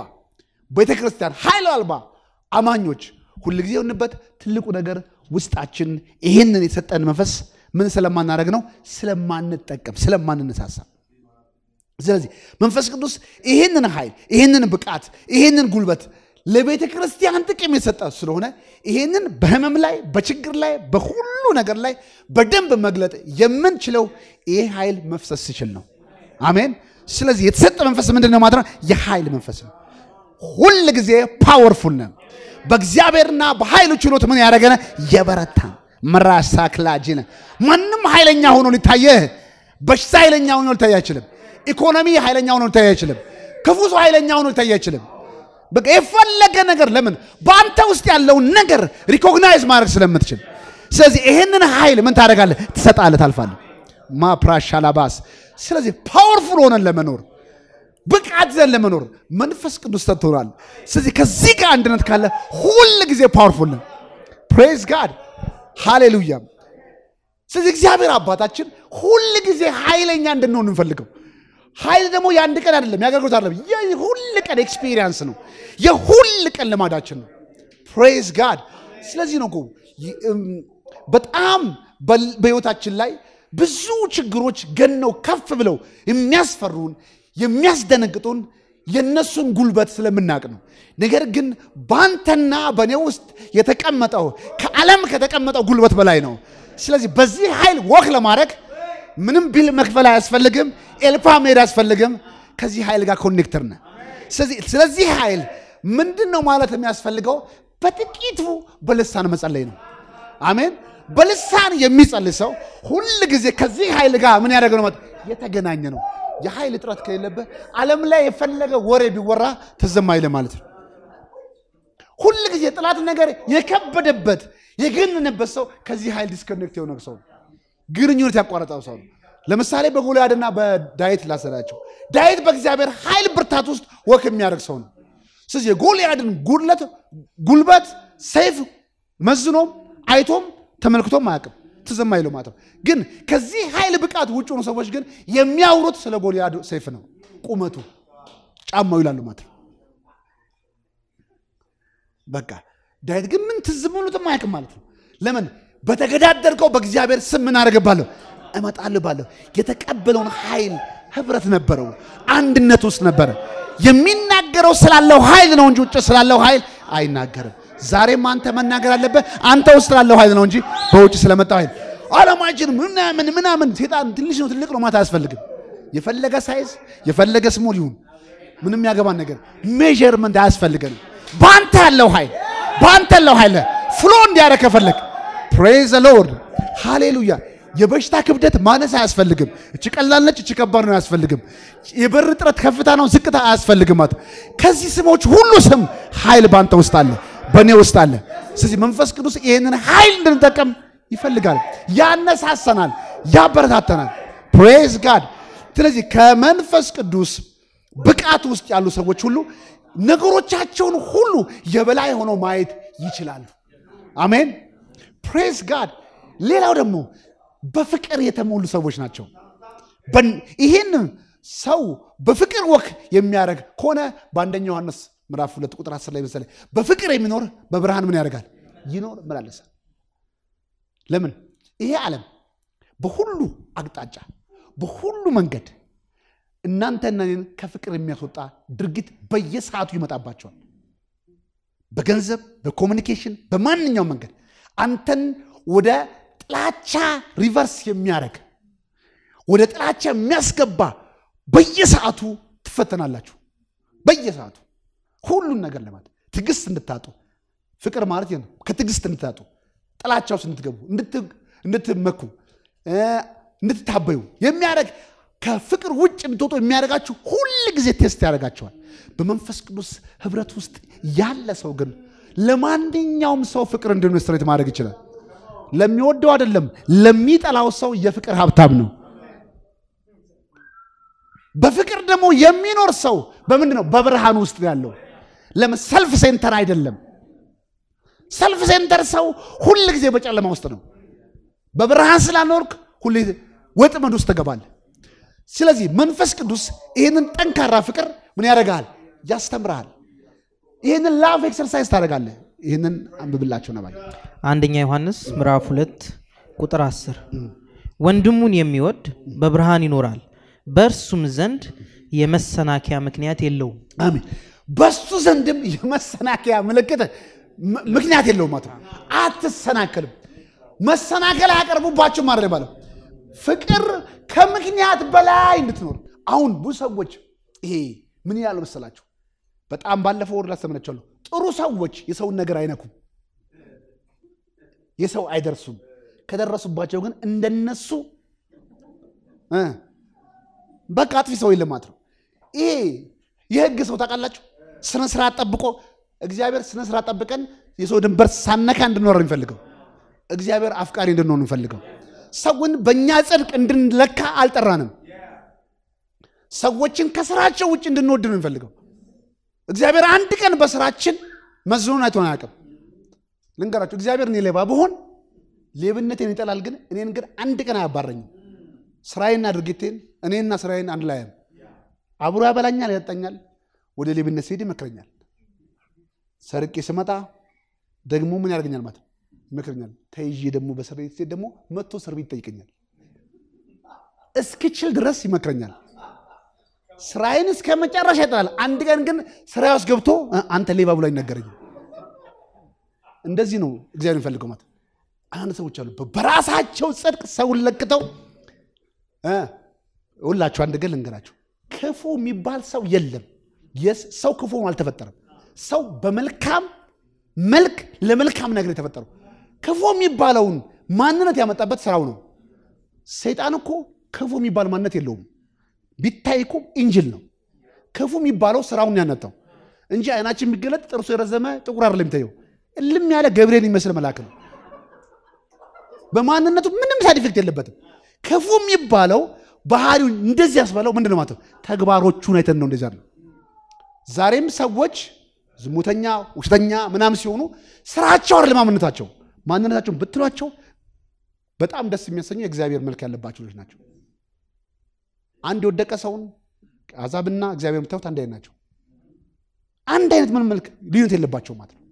ቤተ ክርስቲያን፣ ኃይል አልባ አማኞች ጊዜ የሆንበት ትልቁ ነገር ውስጣችን ይህንን የተሰጠን መንፈስ ምን ስለማናደርግ ነው? ስለማንጠቀም፣ ስለማንነሳሳ። ስለዚህ መንፈስ ቅዱስ ይህንን ኃይል፣ ይህንን ብቃት፣ ይህንን ጉልበት ለቤተ ክርስቲያን ጥቅም የሰጠ ስለሆነ ይሄንን በህመም ላይ በችግር ላይ በሁሉ ነገር ላይ በደንብ መግለጥ የምንችለው ይህ ኃይል መፍሰስ ሲችል ነው። አሜን። ስለዚህ የተሰጠ መንፈስ ምንድን ነው ማድረ የኃይል መንፈስ ነው። ሁል ጊዜ ፓወርፉል ነ በእግዚአብሔርና በኃይሉ ችሎት ምን ያደረገነ የበረታ መራሳ ማንም ኃይለኛ ሆኖ ሊታየህ በሽታ ኃይለኛ ሆኖ ሊታይ አይችልም። ኢኮኖሚ ኃይለኛ ሆኖ ሊታይ አይችልም። ክፉ ሰው ኃይለኛ ሆኖ ሊታይ አይችልም። በቃ የፈለገ ነገር ለምን በአንተ ውስጥ ያለውን ነገር ሪኮግናይዝ ማድረግ ስለምትችል፣ ስለዚህ ይህንን ኃይል ምን ታደርጋለህ? ትሰጣለህ፣ ታልፋለህ። ማፕራሻላባስ ስለዚህ ፓወርፉል ሆነን ለመኖር ብቃት ዘን ለመኖር መንፈስ ቅዱስ ሰጥቶናል። ስለዚህ ከዚህ ጋር አንድነት ካለ ሁል ጊዜ ፓወርፉል ነው። ፕሬዝ ጋድ ሃሌሉያ። ስለዚህ እግዚአብሔር አባታችን ሁል ጊዜ ኃይለኛ እንድንሆን እንፈልገው ኃይል ደግሞ የአንድ ቀን አይደለም፣ የአገልግሎት አይደለም፣ የሁል ቀን ኤክስፒሪየንስ ነው። የሁል ቀን ልማዳችን ነው። ፕሬዝ ጋድ። ስለዚህ ነው በጣም በህይወታችን ላይ ብዙ ችግሮች ገነው ከፍ ብለው የሚያስፈሩን የሚያስደነግጡን የእነሱን ጉልበት ስለምናቅ ነው። ነገር ግን በአንተና በእኔ ውስጥ የተቀመጠው ከዓለም ከተቀመጠው ጉልበት በላይ ነው። ስለዚህ በዚህ ኃይል ወክ ለማድረግ ምንም ቢል መክፈል አያስፈልግም። ኤልፓ መሄድ አያስፈልግም። ከዚህ ኃይል ጋር ኮኔክተር ነ ስለዚህ ኃይል ምንድን ነው ማለት የሚያስፈልገው? በጥቂቱ በልሳን መጸለይ ነው። አሜን። በልሳን የሚጸልይ ሰው ሁል ጊዜ ከዚህ ኃይል ጋር ምን ያደረገ ነው? የተገናኘ ነው። የኃይል እጥረት ከሌለበት ዓለም ላይ የፈለገ ወሬ ቢወራ ትዝም ማለት ነው። ሁል ጊዜ ጥላት ነገር የከበደበት የገነነበት ሰው ከዚህ ኃይል ዲስኮኔክት የሆነ ሰው ነው። ግንኙነት ያቋረጠው ሰው ነው። ለምሳሌ በጎልያድና በዳዊት ላሰዳቸው። ዳዊት በእግዚአብሔር ኃይል ብርታት ውስጥ ወክ የሚያደርግ ሰው ነው። ስለዚህ የጎልያድን ጉድለት ጉልበት ሰይፍ መዝኖም አይቶም ተመልክቶም አያውቅም። ትዝም አይለው ማለት ነው። ግን ከዚህ ኃይል ብቃት ውጭ ሆኑ ሰዎች ግን የሚያውሩት ስለ ጎልያድ ሰይፍ ነው። ቁመቱ ጫማው ይላሉ ማለት ነው። በቃ ዳዊት ግን ምን ትዝም ብሎትም አያውቅም ማለት ነው። ለምን በተገዳደርከው በእግዚአብሔር ስም ምን አደርግባለሁ? ባለሁ የተቀበለውን ኃይል ህብረት ነበረው፣ አንድነት ውስጥ ነበረ። የሚናገረው ስላለው ኃይል ነው እንጂ ውጭ ስላለው ኃይል አይናገርም። ዛሬም አንተ መናገር አለበት። አንተ ውስጥ ስላለው ኃይል ነው እንጂ በውጭ ስለመጣው ኃይል አለማችን ምናምን ምናምን ሴጣን ትንሽ ነው ትልቅ ነው ማለት አያስፈልግም። የፈለገ ሳይዝ የፈለገ ስሞል ይሁን ምንም ያገባን ነገር ሜዥርመንት አያስፈልገንም። በአንተ ያለው ኃይል በአንተ ያለው ኃይል ፍሎ እንዲያረግ ከፈለግ ፕሬዝ ሎርድ ሃሌሉያ። የበሽታ ክብደት ማነስ አያስፈልግም። እች ቀላል ነች፣ እቺ ከባድ ነው አያስፈልግም። የበር ጥረት ከፍታ ነው ዝቅታ አያስፈልግማት ከዚህ ስሞች ሁሉ ስም ኃይል ባንተ ውስጥ አለ፣ በእኔ ውስጥ አለ። ስለዚህ መንፈስ ቅዱስ ይህንን ኃይል እንድንጠቀም ይፈልጋል፣ ያነሳሰናል፣ ያበረታተናል። ፕሬዝ ጋድ። ስለዚህ ከመንፈስ ቅዱስ ብቃት ውስጥ ያሉ ሰዎች ሁሉ ነገሮቻቸውን ሁሉ የበላይ ሆኖ ማየት ይችላሉ። አሜን። ፕሬዝ ጋድ። ሌላው ደግሞ በፍቅር የተሞሉ ሰዎች ናቸው። ይህን ሰው በፍቅር ወክ የሚያደርግ ከሆነ በአንደኛ ዮሐንስ ምዕራፍ ሁለት ቁጥር አስር ላይ መሰለኝ በፍቅር የሚኖር በብርሃን ምን ያደርጋል ይኖር መላለሰ ለምን ይሄ ዓለም በሁሉ አቅጣጫ በሁሉ መንገድ እናንተና እኔን ከፍቅር የሚያስወጣ ድርጊት በየሰዓቱ ይመጣባቸዋል። በገንዘብ፣ በኮሚኒኬሽን፣ በማንኛውም መንገድ አንተን ወደ ጥላቻ ሪቨርስ የሚያደርግ ወደ ጥላቻ የሚያስገባ በየሰዓቱ ትፈተናላችሁ። በየሰዓቱ ሁሉን ነገር ለማለት ትዕግስት እንድታጡ ፍቅር ማለት ነው። ከትዕግስት እንድታጡ ጥላቻ ውስጥ እንድትገቡ፣ እንድትመኩ፣ እንድትታበዩ የሚያደርግ ከፍቅር ውጭ እንድትወጡ የሚያደርጋችሁ ሁል ጊዜ ቴስት ያደርጋቸዋል። በመንፈስ ቅዱስ ህብረት ውስጥ ያለ ሰው ግን ለማንኛውም ሰው ፍቅር እንድንስትሬት ማድረግ ይችላል። ለሚወደው አይደለም ለሚጠላው ሰው የፍቅር ሀብታም ነው። በፍቅር ደግሞ የሚኖር ሰው በምንድን ነው? በብርሃን ውስጥ ያለው ለምን? ሰልፍ ሴንተር አይደለም። ሰልፍ ሴንተር ሰው ሁል ጊዜ በጨለማ ውስጥ ነው። በብርሃን ስላልኖርክ ሁል ወጥመድ ውስጥ ትገባለህ። ስለዚህ መንፈስ ቅዱስ ይህንን ጠንካራ ፍቅር ምን ያደርግሃል? ያስተምርሃል። ይህንን ላቭ ኤክሰርሳይዝ ታደርጋለህ። ይህንን አንብብላቸው ነባ አንደኛ ዮሐንስ ምዕራፍ ሁለት ቁጥር አስር ወንድሙን የሚወድ በብርሃን ይኖራል፣ በእርሱም ዘንድ የመሰናከያ ምክንያት የለውም። አሜን። በሱ ዘንድም የመሰናከያ ምልክት ምክንያት የለውም ማለት ነው። አትሰናከልም። መሰናከል አያቀርቡባቸው ማድረ ባለው ፍቅር ከምክንያት በላይ እንድትኖር አሁን ብዙ ሰዎች ይሄ ምን ያለ መሰላቸው በጣም ባለፈው ወር ላስተምናቸዋለሁ። ጥሩ ሰዎች የሰውን ነገር አይነኩም፣ የሰው አይደርሱም። ከደረሱባቸው ግን እንደነሱ በቃ አጥፊ ሰው የለም ማለት ነው። ይሄ የህግ ሰው ታውቃላችሁ፣ ስነ ስርዓት ጠብቆ እግዚአብሔር ስነ ስርዓት ጠብቀን የሰው ድንበር ሳነካ እንድንኖር የሚፈልገው እግዚአብሔር አፍቃሪ እንድንሆን የሚፈልገው ሰውን በእኛ ጽድቅ እንድንለካ አልጠራንም። ሰዎችን ከስራቸው ውጭ እንድንወድ ነው የሚፈልገው። እግዚአብሔር አንድ ቀን በስራችን መዝኖን አይቶን አያውቅም። ልንገራችሁ፣ እግዚአብሔር እኔ ሌባ ብሆን ሌብነቴን ይጠላል፣ ግን እኔን ግን አንድ ቀን አያባረኝም። ስራዬና ድርጊቴን እኔና ስራዬን አንድ ላይ አብሮ ያበላኛል፣ ያጠኛል፣ ወደ ሌብነት ሲሄድ ይመክረኛል። ሰርቄ ስመጣ ደግሞ ምን ያደርገኛል ማለት ይመክረኛል። ተይዤ ደግሞ በእስር ቤት ሲሄድ ደግሞ መቶ እስር ቤት ይጠይቀኛል። እስክችል ድረስ ይመክረኛል። ስራዬን እስከ መጨረሻ ይጠላል። አንድ ቀን ግን ስራ ውስጥ ገብቶ አንተ ሌባ ብሎ አይነገረኝ። እንደዚህ ነው እግዚአብሔር የሚፈልገው። ማለት አንዳንድ ሰዎች አሉ በራሳቸው ጽድቅ ሰውን ለክተው። ሁላችሁ አንድ ገል እንገራችሁ ክፉ የሚባል ሰው የለም። ሰው ክፉ አልተፈጠረም። ሰው በመልካም መልክ ለመልካም ነገር የተፈጠረው። ክፉ የሚባለውን ማንነት ያመጣበት ስራው ነው። ሰይጣን እኮ ክፉ የሚባል ማንነት የለውም። ቢታይ እኮ ኢንጅል ነው። ክፉ የሚባለው ስራውን ያነጣው እንጂ አይናችን የሚገለጥ ጥርሱ የረዘመ ጥቁር አይደለም የሚታየው። እልም ያለ ገብርኤል የሚመስል መልአክ ነው። በማንነቱ ምንም ሳይድ ኢፌክት የለበትም። ክፉ የሚባለው ባህሪው እንደዚህ ያስባለው ምንድን ነው ማለት ነው? ተግባሮቹን አይተን ነው እንደዚያ ነው። ዛሬም ሰዎች ዝሙተኛ፣ ውሸተኛ ምናምን ሲሆኑ ስራቸው አይደለም ማንነታቸው። ማንነታቸውን ብትሏቸው በጣም ደስ የሚያሰኙ የእግዚአብሔር መልክ ያለባቸው ልጆች ናቸው። አንድ የወደቀ ሰውን አዛብና እግዚአብሔር የምታዩት አንድ አይነት ናቸው። አንድ አይነት ምን መልክ ልዩነት የለባቸው ማለት ነው።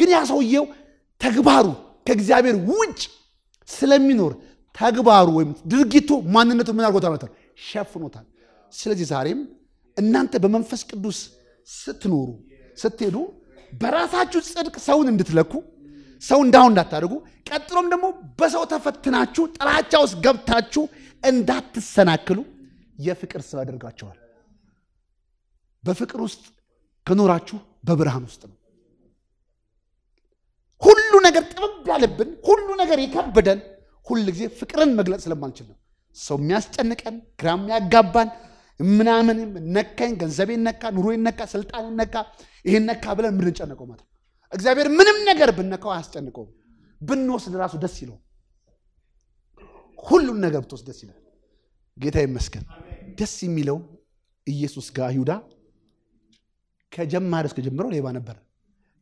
ግን ያ ሰውየው ተግባሩ ከእግዚአብሔር ውጭ ስለሚኖር ተግባሩ ወይም ድርጊቱ ማንነቱ ምን አድርጎታል ማለት ነው ሸፍኖታል። ስለዚህ ዛሬም እናንተ በመንፈስ ቅዱስ ስትኖሩ ስትሄዱ በራሳችሁ ጽድቅ ሰውን እንድትለኩ ሰው እንዳሁን እንዳታደርጉ፣ ቀጥሎም ደግሞ በሰው ተፈትናችሁ ጥላቻ ውስጥ ገብታችሁ እንዳትሰናክሉ የፍቅር ስብ ያደርጋቸዋል። በፍቅር ውስጥ ከኖራችሁ በብርሃን ውስጥ ነው። ሁሉ ነገር ጥብብ ያለብን፣ ሁሉ ነገር የከበደን ሁል ጊዜ ፍቅርን መግለጽ ስለማንችል ነው። ሰው የሚያስጨንቀን፣ ግራ የሚያጋባን ምናምን ነካኝ፣ ገንዘቤን ነካ፣ ኑሮዬን ነካ፣ ስልጣኔን ነካ፣ ይሄን ነካ ብለን የምንጨነቀው ማለት ነው። እግዚአብሔር ምንም ነገር ብነካው አያስጨንቀውም። ብንወስድ ራሱ ደስ ይለው። ሁሉን ነገር ብትወስድ ደስ ይላል። ጌታ ይመስገን። ደስ የሚለው ኢየሱስ ጋር ይሁዳ ከጀማሪ እስከ ሌባ ነበር፣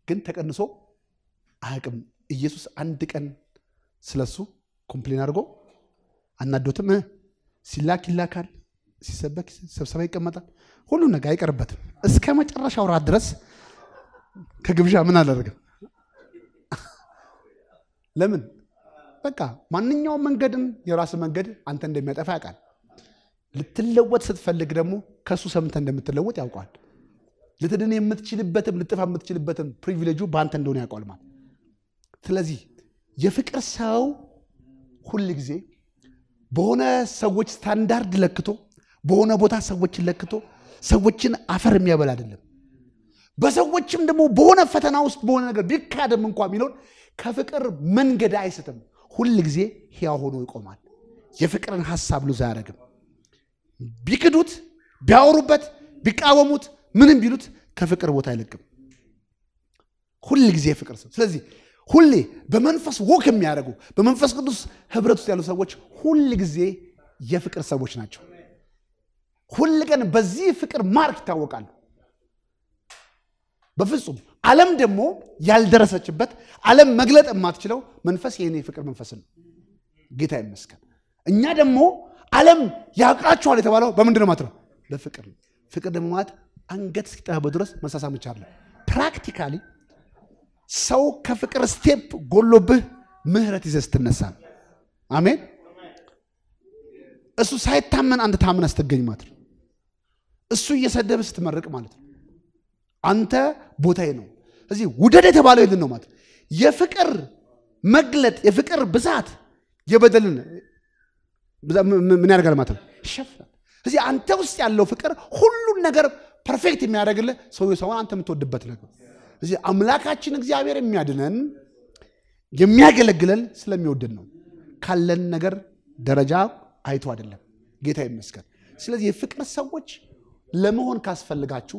ግን ተቀንሶ አቅም ኢየሱስ አንድ ቀን ስለሱ ኮምፕሌን አድርጎ አናዶትም። ሲላክ ይላካል፣ ሲሰበክ ስብሰባ ይቀመጣል። ሁሉ ነገር አይቀርበትም። እስከ መጨረሻው ራት ድረስ ከግብዣ ምን አላደርግም። ለምን? በቃ ማንኛውም መንገድን የራስ መንገድ አንተ እንደሚያጠፋ ያውቃል። ልትለወጥ ስትፈልግ ደግሞ ከእሱ ሰምተ እንደምትለወጥ ያውቀዋል። ልትድን የምትችልበትም ልጥፋ የምትችልበትም ፕሪቪሌጁ በአንተ እንደሆነ ያውቀዋል ማለት። ስለዚህ የፍቅር ሰው ሁል ጊዜ በሆነ ሰዎች ስታንዳርድ ለክቶ በሆነ ቦታ ሰዎችን ለክቶ ሰዎችን አፈር የሚያበል አይደለም። በሰዎችም ደግሞ በሆነ ፈተና ውስጥ በሆነ ነገር ቢካደም እንኳ ቢኖር ከፍቅር መንገድ አይስትም። ሁል ጊዜ ሕያው ሆኖ ይቆማል። የፍቅርን ሀሳብ ሉዝ አያደርግም። ቢክዱት፣ ቢያወሩበት፣ ቢቃወሙት፣ ምንም ቢሉት ከፍቅር ቦታ አይለቅም። ሁል ጊዜ ፍቅር ሰው። ስለዚህ ሁሌ በመንፈስ ወክ የሚያደርጉ በመንፈስ ቅዱስ ህብረት ውስጥ ያሉ ሰዎች ሁል ጊዜ የፍቅር ሰዎች ናቸው። ሁል ቀን በዚህ ፍቅር ማርክ ይታወቃሉ። በፍጹም ዓለም ደግሞ ያልደረሰችበት ዓለም መግለጥ የማትችለው መንፈስ ይህን የፍቅር መንፈስ ነው። ጌታ ይመስገን። እኛ ደግሞ ዓለም ያውቃችኋል የተባለው በምንድን ነው ማለት ነው? በፍቅር ነው። ፍቅር ደግሞ ማለት አንገት እስኪጠባበት ድረስ መሳሳም ይቻላል። ፕራክቲካሊ ሰው ከፍቅር ስቴፕ ጎሎብህ ምህረት ይዘህ ስትነሳ ነው። አሜን። እሱ ሳይታመን አንተ ታምን ስትገኝ ማለት ነው። እሱ እየሰደበ ስትመርቅ ማለት ነው። አንተ ቦታዬ ነው። እዚህ ውደድ የተባለው የትን ነው ማለት የፍቅር መግለጥ የፍቅር ብዛት የበደልን ምን ያደርጋል ማለት ነው ይሸፍናል። እዚህ አንተ ውስጥ ያለው ፍቅር ሁሉን ነገር ፐርፌክት የሚያደርግልህ ሰው ሰውን አንተ የምትወድበት ነገር። እዚህ አምላካችን እግዚአብሔር የሚያድነን የሚያገለግለን ስለሚወድን ነው። ካለን ነገር ደረጃ አይቶ አይደለም። ጌታ ይመስገን። ስለዚህ የፍቅር ሰዎች ለመሆን ካስፈልጋችሁ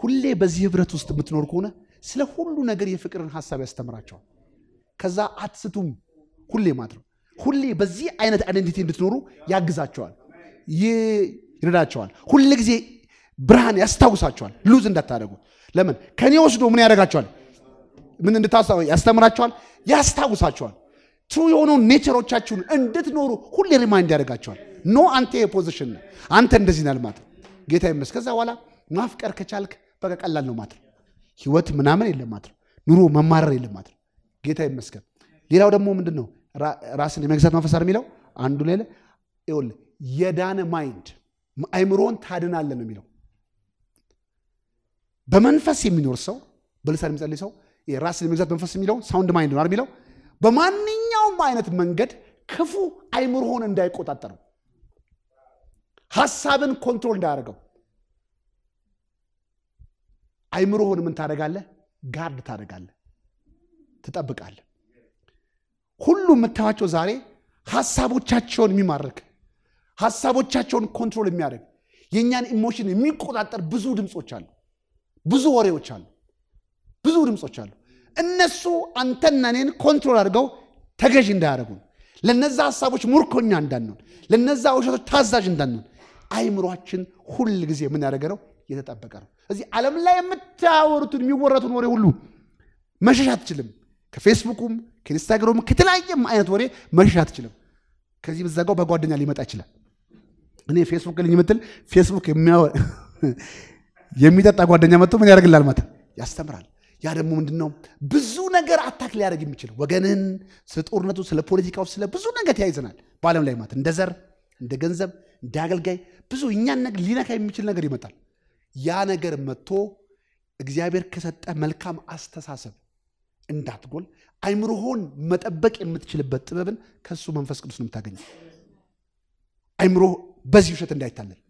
ሁሌ በዚህ ህብረት ውስጥ የምትኖር ከሆነ ስለ ሁሉ ነገር የፍቅርን ሀሳብ ያስተምራቸዋል። ከዛ አትስቱም ሁሌ ማለት ሁሌ በዚህ አይነት አይደንቲቲ እንድትኖሩ ያግዛቸዋል፣ ይረዳቸዋል። ሁሌ ጊዜ ብርሃን ያስታውሳቸዋል። ሉዝ እንዳታደርጉ። ለምን ከኔ ወስዶ ምን ያደርጋቸዋል? ምን እንድታስ ያስተምራቸዋል፣ ያስታውሳቸዋል። ትሩ የሆነው ኔቸሮቻችሁን እንድትኖሩ ሁሌ ሪማይንድ ያደርጋቸዋል። ኖ አንተ የፖዚሽን ነው አንተ እንደዚህ ናል ማለት ጌታ ይመስገን። ከዛ በኋላ ማፍቀር ከቻልክ በቃ ቀላል ነው ማለት ህይወት ምናምን የለም ማለት ኑሮ መማረር የለም ማለት ጌታ ይመስገን። ሌላው ደግሞ ምንድን ነው ራስን የመግዛት መንፈስ አይደል የሚለው አንዱ ሌለ ይኸውልህ የዳነ ማይንድ አይምሮን ታድናለን ነው የሚለው በመንፈስ የሚኖር ሰው በልሳን የሚጸልይ ሰው ራስን የመግዛት መንፈስ የሚለው ሳውንድ ማይንድ ነው የሚለው በማንኛውም አይነት መንገድ ክፉ አይምሮህን እንዳይቆጣጠረው ሀሳብን ኮንትሮል እንዳያደርገው አይምሮህን ምን ታደርጋለህ ጋርድ ታደርጋለህ ትጠብቃለህ ሁሉ የምታያቸው ዛሬ ሀሳቦቻቸውን የሚማርክ ሀሳቦቻቸውን ኮንትሮል የሚያደርግ የእኛን ኢሞሽን የሚቆጣጠር ብዙ ድምፆች አሉ፣ ብዙ ወሬዎች አሉ፣ ብዙ ድምፆች አሉ። እነሱ አንተና እኔን ኮንትሮል አድርገው ተገዥ እንዳያደርጉን፣ ለነዛ ሀሳቦች ሙርኮኛ እንዳንሆን፣ ለነዛ ውሸቶች ታዛዥ እንዳንሆን አይምሯችን ሁል ጊዜ ምን ያደረገ ነው? የተጠበቀ ነው። እዚህ ዓለም ላይ የምታወሩትን የሚወረቱን ወሬ ሁሉ መሸሽ አትችልም። ከፌስቡኩም ከኢንስታግራሙ ከተለያየም አይነት ወሬ መሸሽ አትችልም። ከዚህ ብዘጋው በጓደኛ ሊመጣ ይችላል። እኔ ፌስቡክ ልኝ ምትል ፌስቡክ *laughs* የሚጠጣ ጓደኛ መጥቶ ምን ያደርግላል? ማታ ያስተምራል። ያ ደግሞ ምንድን ነው ብዙ ነገር አታክ ሊያደርግ የሚችል ወገንን፣ ስለ ጦርነቱ፣ ስለ ፖለቲካው፣ ስለ ብዙ ነገር ተያይዘናል በዓለም ላይ ማለት እንደ ዘር፣ እንደ ገንዘብ፣ እንደ አገልጋይ ብዙ እኛን ነገር ሊነካ የሚችል ነገር ይመጣል። ያ ነገር መጥቶ እግዚአብሔር ከሰጠ መልካም አስተሳሰብ እንዳትጎል አይምሮሆን መጠበቅ የምትችልበት ጥበብን ከእሱ መንፈስ ቅዱስ ነው የምታገኘው። አይምሮ በዚህ ውሸት እንዳይታለል።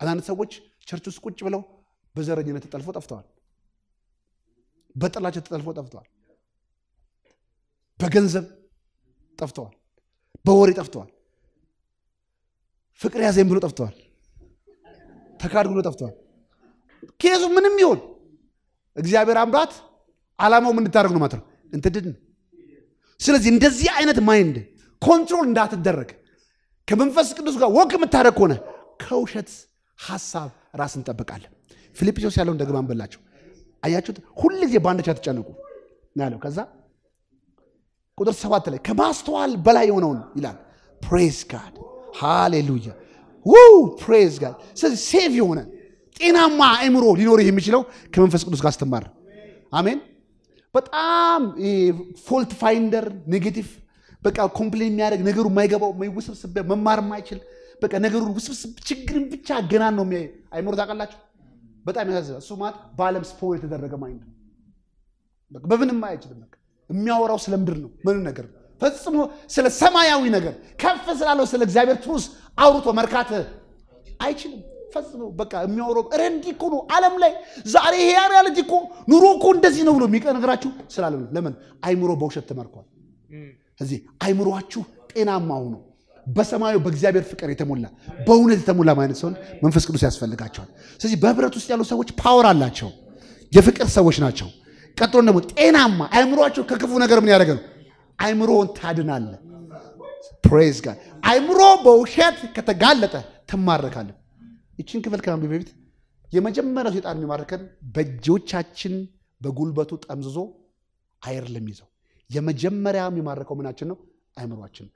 አንዳንድ ሰዎች ቸርች ውስጥ ቁጭ ብለው በዘረኝነት ተጠልፎ ጠፍተዋል። በጥላቻ ተጠልፎ ጠፍተዋል። በገንዘብ ጠፍተዋል። በወሬ ጠፍተዋል። ፍቅር ያዘኝ ብሎ ጠፍተዋል። ተካድ ብሎ ጠፍተዋል። ኬዙ ምንም ይሆን እግዚአብሔር አምራት ዓላማው ምን ነው ማለት ነው እንትድን ስለዚህ እንደዚህ አይነት ማይንድ ኮንትሮል እንዳትደረግ ከመንፈስ ቅዱስ ጋር ወክ የምታደረግ ከሆነ ከውሸት ሀሳብ ራስ እንጠብቃለን ፊልጵስዩስ ያለውን ደግማ አንበላቸው አያችሁት ሁልጊዜ በአንዳች አትጨነቁ ያለው ከዛ ቁጥር ሰባት ላይ ከማስተዋል በላይ የሆነውን ይላል ፕሬዝ ጋድ ሃሌሉያ ው ፕሬዝ ጋድ ስለዚህ ሴቭ የሆነ ጤናማ አእምሮ ሊኖርህ የሚችለው ከመንፈስ ቅዱስ ጋር ስትማር አሜን በጣም ፎልት ፋይንደር ኔጌቲቭ፣ በቃ ኮምፕሌን የሚያደርግ ነገሩ የማይገባው ውስብስብ፣ መማር የማይችል በቃ ነገሩ ውስብስብ ችግርን ብቻ አገናን ነው አይምሮ። ታውቃላችሁ፣ በጣም ያሳዝናል። እሱ ማለት በዓለም ስፖል የተደረገ ማይንድ ነው። በምንም አይችልም። የሚያወራው ስለ ምድር ነው። ምን ነገር ፈጽሞ ስለ ሰማያዊ ነገር ከፍ ስላለው ስለ እግዚአብሔር ትሩስ አውርቶ መርካት አይችልም። ፈጽሞ በቃ የሚያወራው ረንዲ እኮ ነው። ዓለም ላይ ዛሬ ይሄ ያ እኮ ኑሮ እኮ እንደዚህ ነው ብሎ የሚቀነግራችሁ ስላለም ለምን አይምሮ በውሸት ተመርኳል። እዚህ አይምሮአችሁ ጤናማ ሆኖ በሰማዩ በእግዚአብሔር ፍቅር የተሞላ በእውነት የተሞላ ማለት ሰውን መንፈስ ቅዱስ ያስፈልጋቸዋል። ስለዚህ በህብረት ውስጥ ያሉ ሰዎች ፓወር አላቸው፣ የፍቅር ሰዎች ናቸው። ቀጥሎ ደግሞ ጤናማ አይምሮአቸው ከክፉ ነገር ምን ያደረገ ነው? አይምሮን ታድናለ። ፕሬዝ ጋር አይምሮ በውሸት ከተጋለጠ ትማረካለ። ይችን ክፍል ከማንበብ በፊት የመጀመሪያው ሴጣን የሚማርከን በእጆቻችን በጉልበቱ ጠምዝዞ አይደለም ይዘው የመጀመሪያ የሚማርከው ምናችን ነው? አይምሯችን።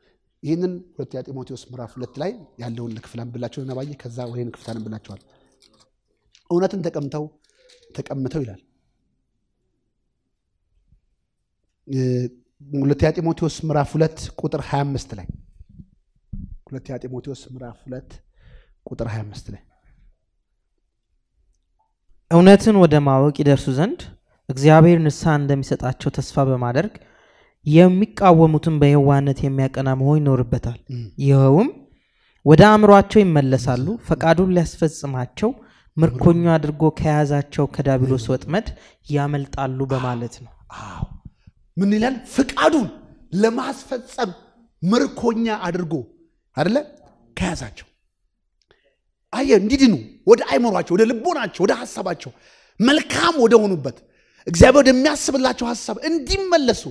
ይህንን ሁለተኛ ጢሞቴዎስ ምዕራፍ ሁለት ላይ ያለውን ክፍል አንብላቸው ነባዬ፣ ከዛ ወይን ክፍል አንብላቸዋል። እውነትን ተቀምተው ተቀምተው ይላል ሁለተኛ ጢሞቴዎስ ምዕራፍ ሁለት ቁጥር 25 ላይ ሁለተኛ ጢሞቴዎስ ምዕራፍ ሁለት ቁጥር 25 ላይ እውነትን ወደ ማወቅ ይደርሱ ዘንድ እግዚአብሔር ንሳ እንደሚሰጣቸው ተስፋ በማድረግ የሚቃወሙትን በየዋነት የሚያቀና መሆን ይኖርበታል። ይኸውም ወደ አእምሯቸው ይመለሳሉ። ፈቃዱን ሊያስፈጽማቸው ምርኮኛ አድርጎ ከያዛቸው ከዳቢሎስ ወጥመድ ያመልጣሉ በማለት ነው። ምን ይላል? ፍቃዱን ለማስፈጸም ምርኮኛ አድርጎ አደለ ከያዛቸው አየ እንዲድኑ ወደ አይምሯቸው፣ ወደ ልቦናቸው፣ ወደ ሀሳባቸው መልካም ወደ ሆኑበት እግዚአብሔር ወደሚያስብላቸው ሀሳብ እንዲመለሱ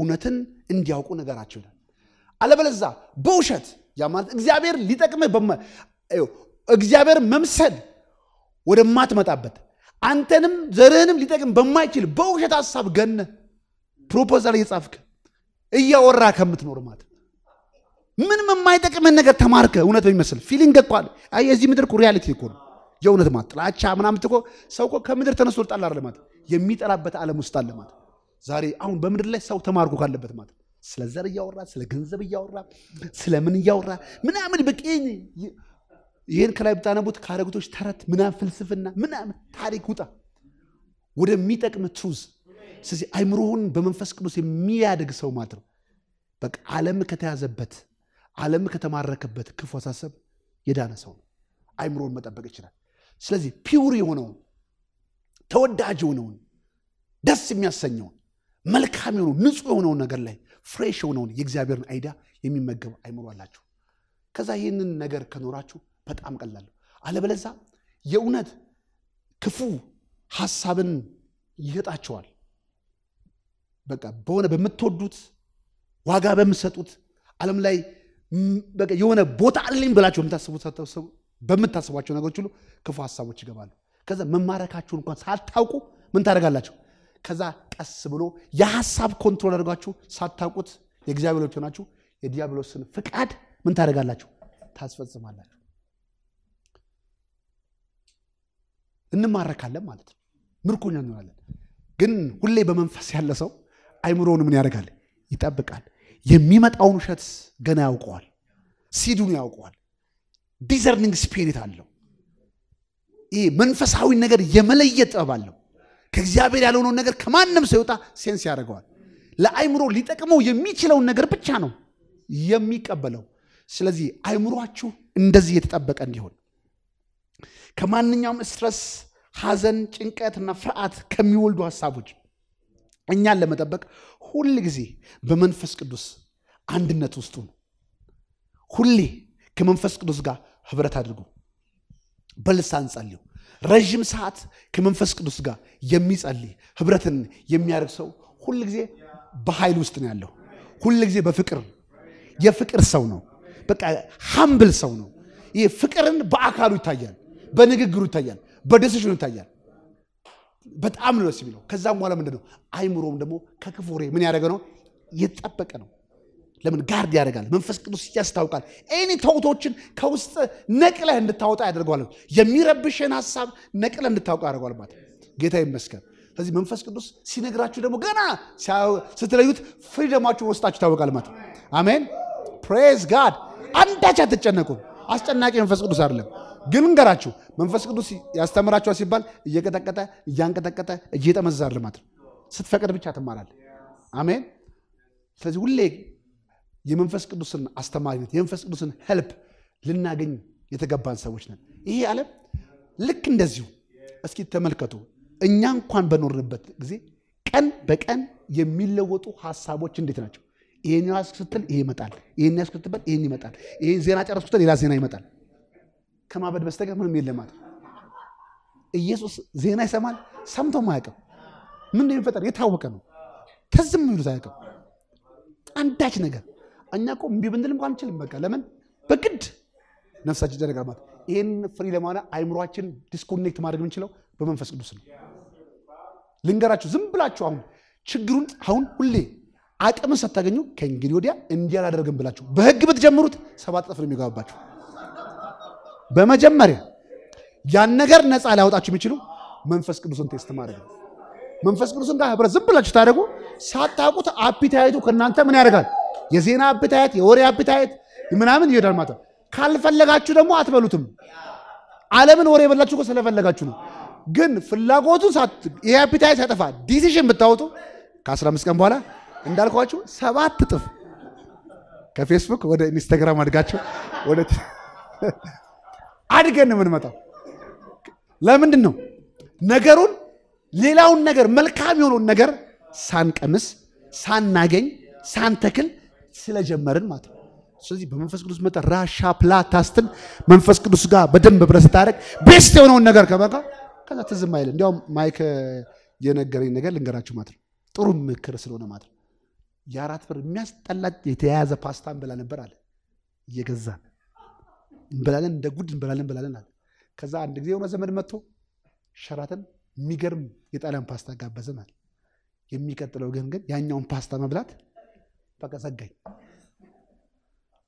እውነትን እንዲያውቁ ነገራቸው ይላል። አለበለዛ በውሸት ያ ማለት እግዚአብሔር ሊጠቅም እግዚአብሔር መምሰል ወደማትመጣበት አንተንም ዘርህንም ሊጠቅም በማይችል በውሸት ሀሳብ ገነ ፕሮፖዛል እየጻፍክ እያወራ ከምትኖር ማለት ምንም የማይጠቅምህን ነገር ተማርከ እውነት በሚመስል ፊሊንግ እኮ አለ። አይ የዚህ ምድር እኮ ሪያሊቲ እኮ ነው የእውነት ማለት ጥላቻ ምናምን እኮ ሰው እኮ ከምድር ተነስቶ ልጣል አለ ማለት የሚጠላበት ዓለም ውስጥ አለ ማለት። ዛሬ አሁን በምድር ላይ ሰው ተማርኮ ካለበት ማለት ስለ ዘር እያወራ ስለ ገንዘብ እያወራ ስለ ምን እያወራ ምናምን በቄን ይህን ከላይ ብታነቡት ከአረግቶች ተረት ምናምን ፍልስፍና ምናምን ታሪክ ውጣ ወደሚጠቅም ትሩዝ። ስለዚህ አይምሮውን በመንፈስ ቅዱስ የሚያድግ ሰው ማለት ነው። በቃ ዓለም ከተያዘበት ዓለም ከተማረከበት ክፉ አሳሰብ የዳነ ሰው ነው። አይምሮን መጠበቅ ይችላል። ስለዚህ ፒውር የሆነውን ተወዳጅ የሆነውን ደስ የሚያሰኘውን መልካም የሆነው ንጹህ የሆነውን ነገር ላይ ፍሬሽ የሆነውን የእግዚአብሔርን አይዳ የሚመገብ አይምሮ አላችሁ። ከዛ ይህንን ነገር ከኖራችሁ በጣም ቀላል አለበለዛ የእውነት ክፉ ሀሳብን ይሸጣቸዋል። በቃ በሆነ በምትወዱት ዋጋ በምሰጡት ዓለም ላይ የሆነ ቦታ አለኝ ብላቸው በምታስቧቸው ነገሮች ሁሉ ክፉ ሀሳቦች ይገባሉ። ከዛ መማረካችሁን እንኳን ሳታውቁ ምን ታደርጋላችሁ? ከዛ ቀስ ብሎ የሀሳብ ኮንትሮል አድርጓችሁ ሳታውቁት የእግዚአብሔር ሆናችሁ የዲያብሎስን ፍቃድ ምን ታደርጋላችሁ? ታስፈጽማላችሁ። እንማረካለን ማለት ነው። ምርኮኛ እንሆናለን። ግን ሁሌ በመንፈስ ያለ ሰው አይምሮውን ምን ያደርጋል? ይጠብቃል። የሚመጣውን ውሸት ገና ያውቀዋል። ሲዱን ያውቀዋል። ዲዘርኒንግ ስፒሪት አለው። ይሄ መንፈሳዊ ነገር የመለየት ጥበብ አለው። ከእግዚአብሔር ያልሆነውን ነገር ከማንም ሰው ይወጣ ሴንስ ያደርገዋል። ለአይምሮ ሊጠቅመው የሚችለውን ነገር ብቻ ነው የሚቀበለው። ስለዚህ አይምሯችሁ እንደዚህ የተጠበቀ እንዲሆን ከማንኛውም ስትረስ፣ ሐዘን፣ ጭንቀትና ፍርሃት ከሚወልዱ ሀሳቦች እኛን ለመጠበቅ ሁል ጊዜ በመንፈስ ቅዱስ አንድነት ውስጡ ነው። ሁሌ ከመንፈስ ቅዱስ ጋር ህብረት አድርጉ። በልሳን ጸልዩ። ረዥም ሰዓት ከመንፈስ ቅዱስ ጋር የሚጸልይ ህብረትን የሚያደርግ ሰው ሁል ጊዜ በኃይል ውስጥ ነው ያለው። ሁል ጊዜ በፍቅር የፍቅር ሰው ነው። በቃ ሀምብል ሰው ነው። ይህ ፍቅርን በአካሉ ይታያል፣ በንግግሩ ይታያል፣ በደስሽኑ ይታያል። በጣም ነው ደስ የሚለው። ከዛም በኋላ ምንድን ነው አይምሮም ደግሞ ከክፉ ወሬ ምን ያደረገ ነው የጠበቀ ነው። ለምን ጋርድ ያደርጋል። መንፈስ ቅዱስ ያስታውቃል። ኤኒ ተውቶችን ከውስጥ ነቅለህ እንድታወጣ ያደርገዋል። የሚረብሽን ሀሳብ ነቅለህ እንድታውቀ ያደርገዋል ማለት ጌታ ይመስገን። ስለዚህ መንፈስ ቅዱስ ሲነግራችሁ ደግሞ ገና ስትለዩት ፍሪደማችሁ ወስጣችሁ ታወቃል ማለት አሜን። ፕሬዝ ጋድ። አንዳች አትጨነቁም። አስጨናቂ መንፈስ ቅዱስ አይደለም። ግን እንገራችሁ መንፈስ ቅዱስ ያስተምራችኋ ሲባል እየቀጠቀጠ እያንቀጠቀጠ እየጠመዛል ልማት ነው። ስትፈቅድ ብቻ ትማራል አሜን። ስለዚህ ሁሌ የመንፈስ ቅዱስን አስተማሪነት የመንፈስ ቅዱስን ሄልፕ ልናገኝ የተገባን ሰዎች ነን። ይሄ ዓለም ልክ እንደዚሁ እስኪ ተመልከቱ። እኛ እንኳን በኖርንበት ጊዜ ቀን በቀን የሚለወጡ ሀሳቦች እንዴት ናቸው? ይሄን ያስክስትል ይሄ ይመጣል፣ ይሄን ያስክስትበት ይሄን ይመጣል፣ ይሄን ዜና ጨረስኩት ሌላ ዜና ይመጣል። ከማበድ በስተቀር ምንም የለም ማለት ኢየሱስ ዜና ይሰማል፣ ሰምቶም አያውቅም። ምን እንደሚፈጠር የታወቀ ነው። ተዝም የሚሉት አያውቅም። አንዳች ነገር እኛ ቆ እምቢ ብንል እንኳ አንችልም። በቃ ለምን በግድ ነፍሳችን ይጨነቃል ማለት ይህን ፍሪ ለማለ አይምሯችን ዲስኮኔክት ማድረግ የምንችለው በመንፈስ ቅዱስ ነው። ልንገራችሁ፣ ዝም ብላችሁ አሁን ችግሩን አሁን ሁሌ አቅምን ስታገኙ ከእንግዲህ ወዲያ እንዲህ አላደረግም ብላችሁ በህግ ብትጀምሩት ሰባት እጥፍ ነው የሚገባባችሁ። በመጀመሪያ ያን ነገር ነፃ ሊያወጣችሁ የሚችሉ መንፈስ ቅዱስን ቴስት ማድረግ ነው። መንፈስ ቅዱስን ጋር ህብረት ዝም ብላችሁ ታደርጉ ሳታውቁት አፒታይቱ ከእናንተ ምን ያደርጋል? የዜና አፒታይት፣ የወሬ አፒታይት ምናምን ይሄዳል ማለት ነው። ካልፈለጋችሁ ደግሞ አትበሉትም። ዓለምን ወሬ የበላችሁ እኮ ስለፈለጋችሁ ነው። ግን ፍላጎቱ ይሄ አፒታይት ሳጠፋ ዲሲሽን ብታወጡ ከ15 ቀን በኋላ እንዳልኳችሁ ሰባት እጥፍ ከፌስቡክ ወደ ኢንስታግራም አድጋችሁ ወደ አድገን ነው የምንመጣው። ለምንድን ነው ነገሩን ሌላውን ነገር መልካም የሆነውን ነገር ሳንቀምስ ሳናገኝ ሳንተክል ስለጀመርን ማለት ነው። ስለዚህ በመንፈስ ቅዱስ መጠ ራሻ ፕላታስትን መንፈስ ቅዱስ ጋር በደንብ ብረት ስታደረግ ቤስት የሆነውን ነገር ከበቃ ከዛ ትዝም አይል። እንዲያውም ማይክ የነገረኝ ነገር ልንገራችሁ ማለት ነው። ጥሩ ምክር ስለሆነ ማለት ነው። የአራት ብር የሚያስጠላ የተያያዘ ፓስታን ብላ ነበር አለ እየገዛን እንበላለን፣ እንደ ጉድ እንበላለን እንበላለን አለ። ከዛ አንድ ጊዜ የሆነ ዘመድ መጥቶ ሸራተን የሚገርም የጣሊያን ፓስታ ጋበዘን አለ። የሚቀጥለው ግን ግን ያኛውን ፓስታ መብላት በቃ ዘጋኝ።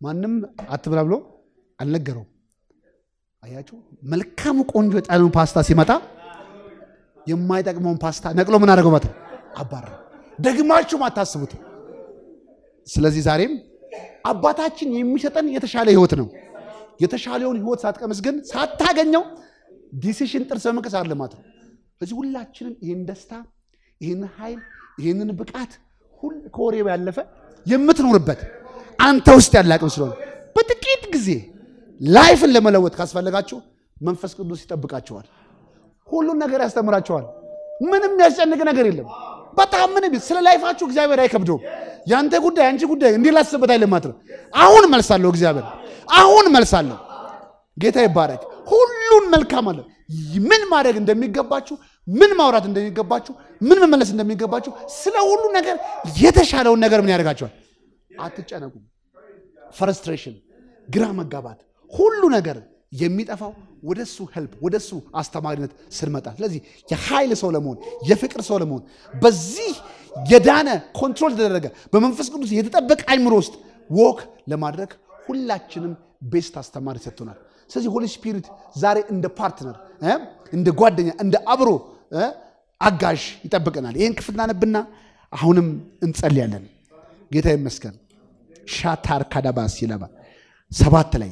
ማንም አትብላ ብሎ አልነገረውም። አያችሁ፣ መልካሙ ቆንጆ የጣሊያን ፓስታ ሲመጣ የማይጠቅመውን ፓስታ ነቅሎ ምን አደረገው? ማለት አባራ። ደግማችሁም አታስቡት። ስለዚህ ዛሬም አባታችን የሚሰጠን የተሻለ ህይወት ነው። የተሻለውን ህይወት ሳትቀምስ ግን ሳታገኘው ዲሲሽን ጥርስ በመንቀሳት ልማት ነው። ስለዚህ ሁላችንም ይህን ደስታ፣ ይህን ኃይል፣ ይህንን ብቃት ሁል ከወሬ ያለፈ የምትኖርበት አንተ ውስጥ ያለ አቅም ስለሆነ በጥቂት ጊዜ ላይፍን ለመለወጥ ካስፈለጋችሁ መንፈስ ቅዱስ ይጠብቃችኋል። ሁሉን ነገር ያስተምራችኋል። ምንም የሚያስጨንቅ ነገር የለም። በጣም ምንም ስለ ላይፋችሁ እግዚአብሔር አይከብደውም። ያንተ ጉዳይ፣ አንቺ ጉዳይ እንዲላስበት ላስብበት አይልም። አሁን መልሳለሁ እግዚአብሔር አሁን መልሳለሁ። ጌታ ይባረክ። ሁሉን መልካም አለ። ምን ማድረግ እንደሚገባችሁ፣ ምን ማውራት እንደሚገባችሁ፣ ምን መመለስ እንደሚገባችሁ፣ ስለ ሁሉ ነገር የተሻለውን ነገር ምን ያደርጋቸዋል? አትጨነቁ ፍረስትሬሽን፣ ግራ መጋባት፣ ሁሉ ነገር የሚጠፋው ወደሱ ሄልፕ ወደሱ አስተማሪነት ስንመጣ። ስለዚህ የኃይል ሰው ለመሆን የፍቅር ሰው ለመሆን በዚህ የዳነ ኮንትሮል የተደረገ በመንፈስ ቅዱስ የተጠበቀ አይምሮ ውስጥ ወክ ለማድረግ ሁላችንም ቤስት አስተማሪ ሰጥቶናል። ስለዚህ ሆሊ ስፒሪት ዛሬ እንደ ፓርትነር፣ እንደ ጓደኛ፣ እንደ አብሮ አጋዥ ይጠብቀናል። ይህን ክፍል እናነብና አሁንም እንጸልያለን። ጌታ ይመስገን። ሻታር ካዳባስ ይለባ ሰባት ላይ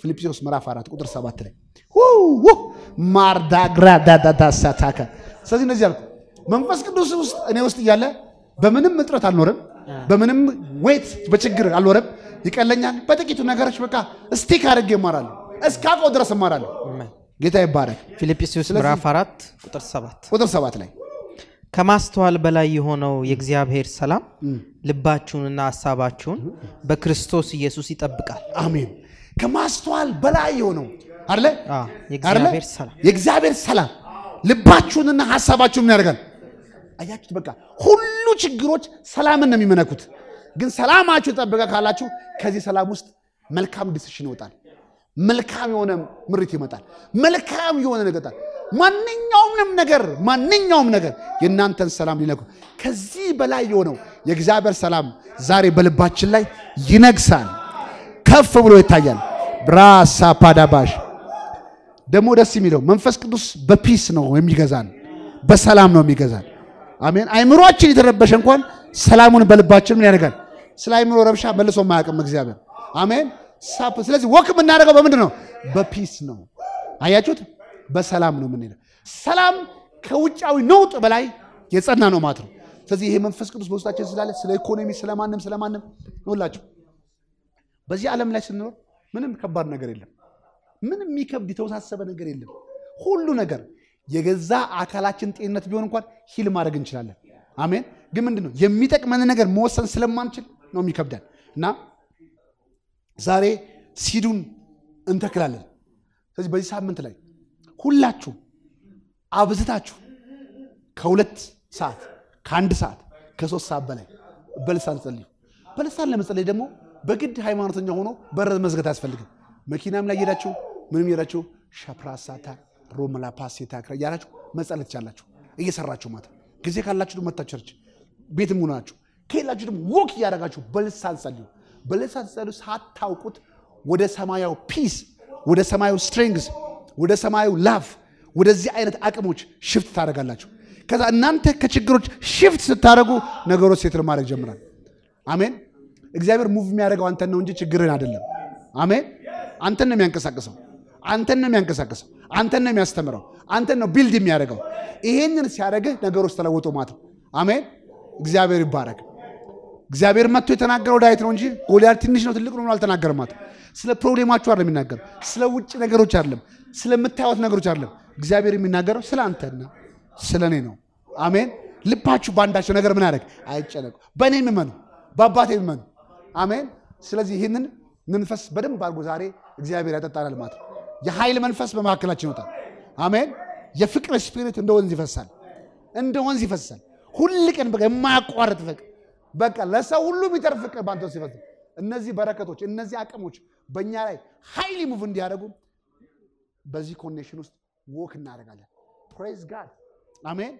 ፊልጵስዩስ ምዕራፍ አራት ቁጥር ሰባት ላይ ማርዳግራ ዳዳዳሳታከ ስለዚህ እነዚህ ያልኩ መንፈስ ቅዱስ ውስጥ እኔ ውስጥ እያለ በምንም እጥረት አልኖርም፣ በምንም ዌት በችግር አልኖርም። ይቀለኛል። በጥቂቱ ነገሮች በቃ ስቲክ አድርጌ እማራለሁ፣ እስካውቀው ድረስ እማራለሁ። ጌታ ይባረክ። ፊልጵስዩስ ምዕራፍ 4 ቁጥር 7 ቁጥር 7 ላይ ከማስተዋል በላይ የሆነው የእግዚአብሔር ሰላም ልባችሁንና ሀሳባችሁን በክርስቶስ ኢየሱስ ይጠብቃል። አሜን። ከማስተዋል በላይ የሆነው አለ የእግዚአብሔር ሰላም ልባችሁንና ሀሳባችሁን ምን ያደርጋል? አያችሁት? በቃ ሁሉ ችግሮች ሰላምን ነው የሚመነኩት። ግን ሰላማችሁ የጠበቀ ካላችሁ ከዚህ ሰላም ውስጥ መልካም ዲሲሽን ይወጣል። መልካም የሆነ ምሪት ይመጣል። መልካም የሆነ ነገር ይመጣል። ማንኛውም ነገር ማንኛውም ነገር የእናንተን ሰላም ሊነኩ ከዚህ በላይ የሆነው የእግዚአብሔር ሰላም ዛሬ በልባችን ላይ ይነግሳል፣ ከፍ ብሎ ይታያል። ብራሳ ፓዳባሽ ደግሞ ደስ የሚለው መንፈስ ቅዱስ በፒስ ነው የሚገዛን፣ በሰላም ነው የሚገዛን። አሜን። አይምሯችን የተረበሸ እንኳን ሰላሙን በልባችን ምን ያደርጋል? ስለ አይምሮ ረብሻ መልሶ ማያውቅም እግዚአብሔር። አሜን። ስለዚህ ወክ የምናደርገው በምንድን ነው? በፒስ ነው። አያችሁት? በሰላም ነው የምንሄደው። ሰላም ከውጫዊ ነውጥ በላይ የጸና ነው ማለት ነው። ስለዚህ ይሄ መንፈስ ቅዱስ በውስጣችን ስላለ ስለ ኢኮኖሚ፣ ስለማንም ስለማንም ይውላችሁ። በዚህ ዓለም ላይ ስንኖር ምንም ከባድ ነገር የለም። ምንም የሚከብድ የተወሳሰበ ነገር የለም። ሁሉ ነገር የገዛ አካላችን ጤንነት ቢሆን እንኳን ሂል ማድረግ እንችላለን። አሜን። ግን ምንድን ነው የሚጠቅመን ነገር መወሰን ስለማንችል ነው የሚከብደን እና ዛሬ ሲዱን እንተክላለን። ስለዚህ በዚህ ሳምንት ላይ ሁላችሁ አብዝታችሁ ከሁለት ሰዓት ከአንድ ሰዓት ከሶስት ሰዓት በላይ በልሳን ጸልዩ። በልሳን ለመጸለይ ደግሞ በግድ ሃይማኖተኛ ሆኖ በር መዝጋት አያስፈልግም። መኪናም ላይ እየሄዳችሁ ምንም እየሄዳችሁ ሻፕራሳታ ሮመላ ፓሴታ እያላችሁ መጸለት ትቻላችሁ። እየሰራችሁ ማታ ጊዜ ካላችሁ መታቸርች ቤትም ሆናችሁ ከሌላችሁ ደግሞ ወክ እያደረጋችሁ በልሳን ጸልዩ። በልሳን ጸልዩ ሳታውቁት ወደ ሰማያዊ ፒስ፣ ወደ ሰማያዊ ስትሪንግስ ወደ ሰማያዊ ላፍ፣ ወደዚህ አይነት አቅሞች ሽፍት ታደርጋላችሁ። ከዛ እናንተ ከችግሮች ሽፍት ስታደርጉ ነገሮች ሴትል ማድረግ ጀምራል። አሜን። እግዚአብሔር ሙቭ የሚያደርገው አንተን ነው እንጂ ችግርን አይደለም። አሜን። አንተን ነው የሚያንቀሳቅሰው። አንተን ነው የሚያንቀሳቅሰው። አንተን ነው የሚያስተምረው። አንተን ነው ቢልድ የሚያደርገው። ይሄንን ሲያደርግህ ነገሮች ተለወጡ ማለት ነው። አሜን። እግዚአብሔር ይባረክ። እግዚአብሔር መጥቶ የተናገረው ዳዊት ነው እንጂ ጎልያድ ትንሽ ነው ትልቅ ነው አልተናገርም። ስለ ፕሮብሌማችሁ አይደለም የሚናገረው፣ ስለ ውጭ ነገሮች አይደለም፣ ስለምታዩት ነገሮች አይደለም። እግዚአብሔር የሚናገረው ስለ አንተና ስለ እኔ ነው። አሜን። ልባችሁ በአንዳቸው ነገር ምን ያደረግ አይጨነቁ፣ በእኔ የሚመኑ በአባቴ የሚመኑ አሜን። ስለዚህ ይህንን መንፈስ በደንብ አድርጎ ዛሬ እግዚአብሔር ያጠጣናል ማለት ነው። የኃይል መንፈስ በመካከላችን ይወጣል። አሜን። የፍቅር ስፒሪት እንደ ወንዝ ይፈሳል፣ እንደ ወንዝ ይፈሳል። ሁል ቀን በቃ የማያቋርጥ ፍቅር በቃ ለሰው ሁሉ ቢተርፍ ፍቅር በአንተ ውስጥ እነዚህ በረከቶች፣ እነዚህ አቅሞች በእኛ ላይ ሀይሊ ሙቭ እንዲያደርጉ በዚህ ኮኔክሽን ውስጥ ወክ እናደርጋለን። ፕሬዝ ጋድ አሜን።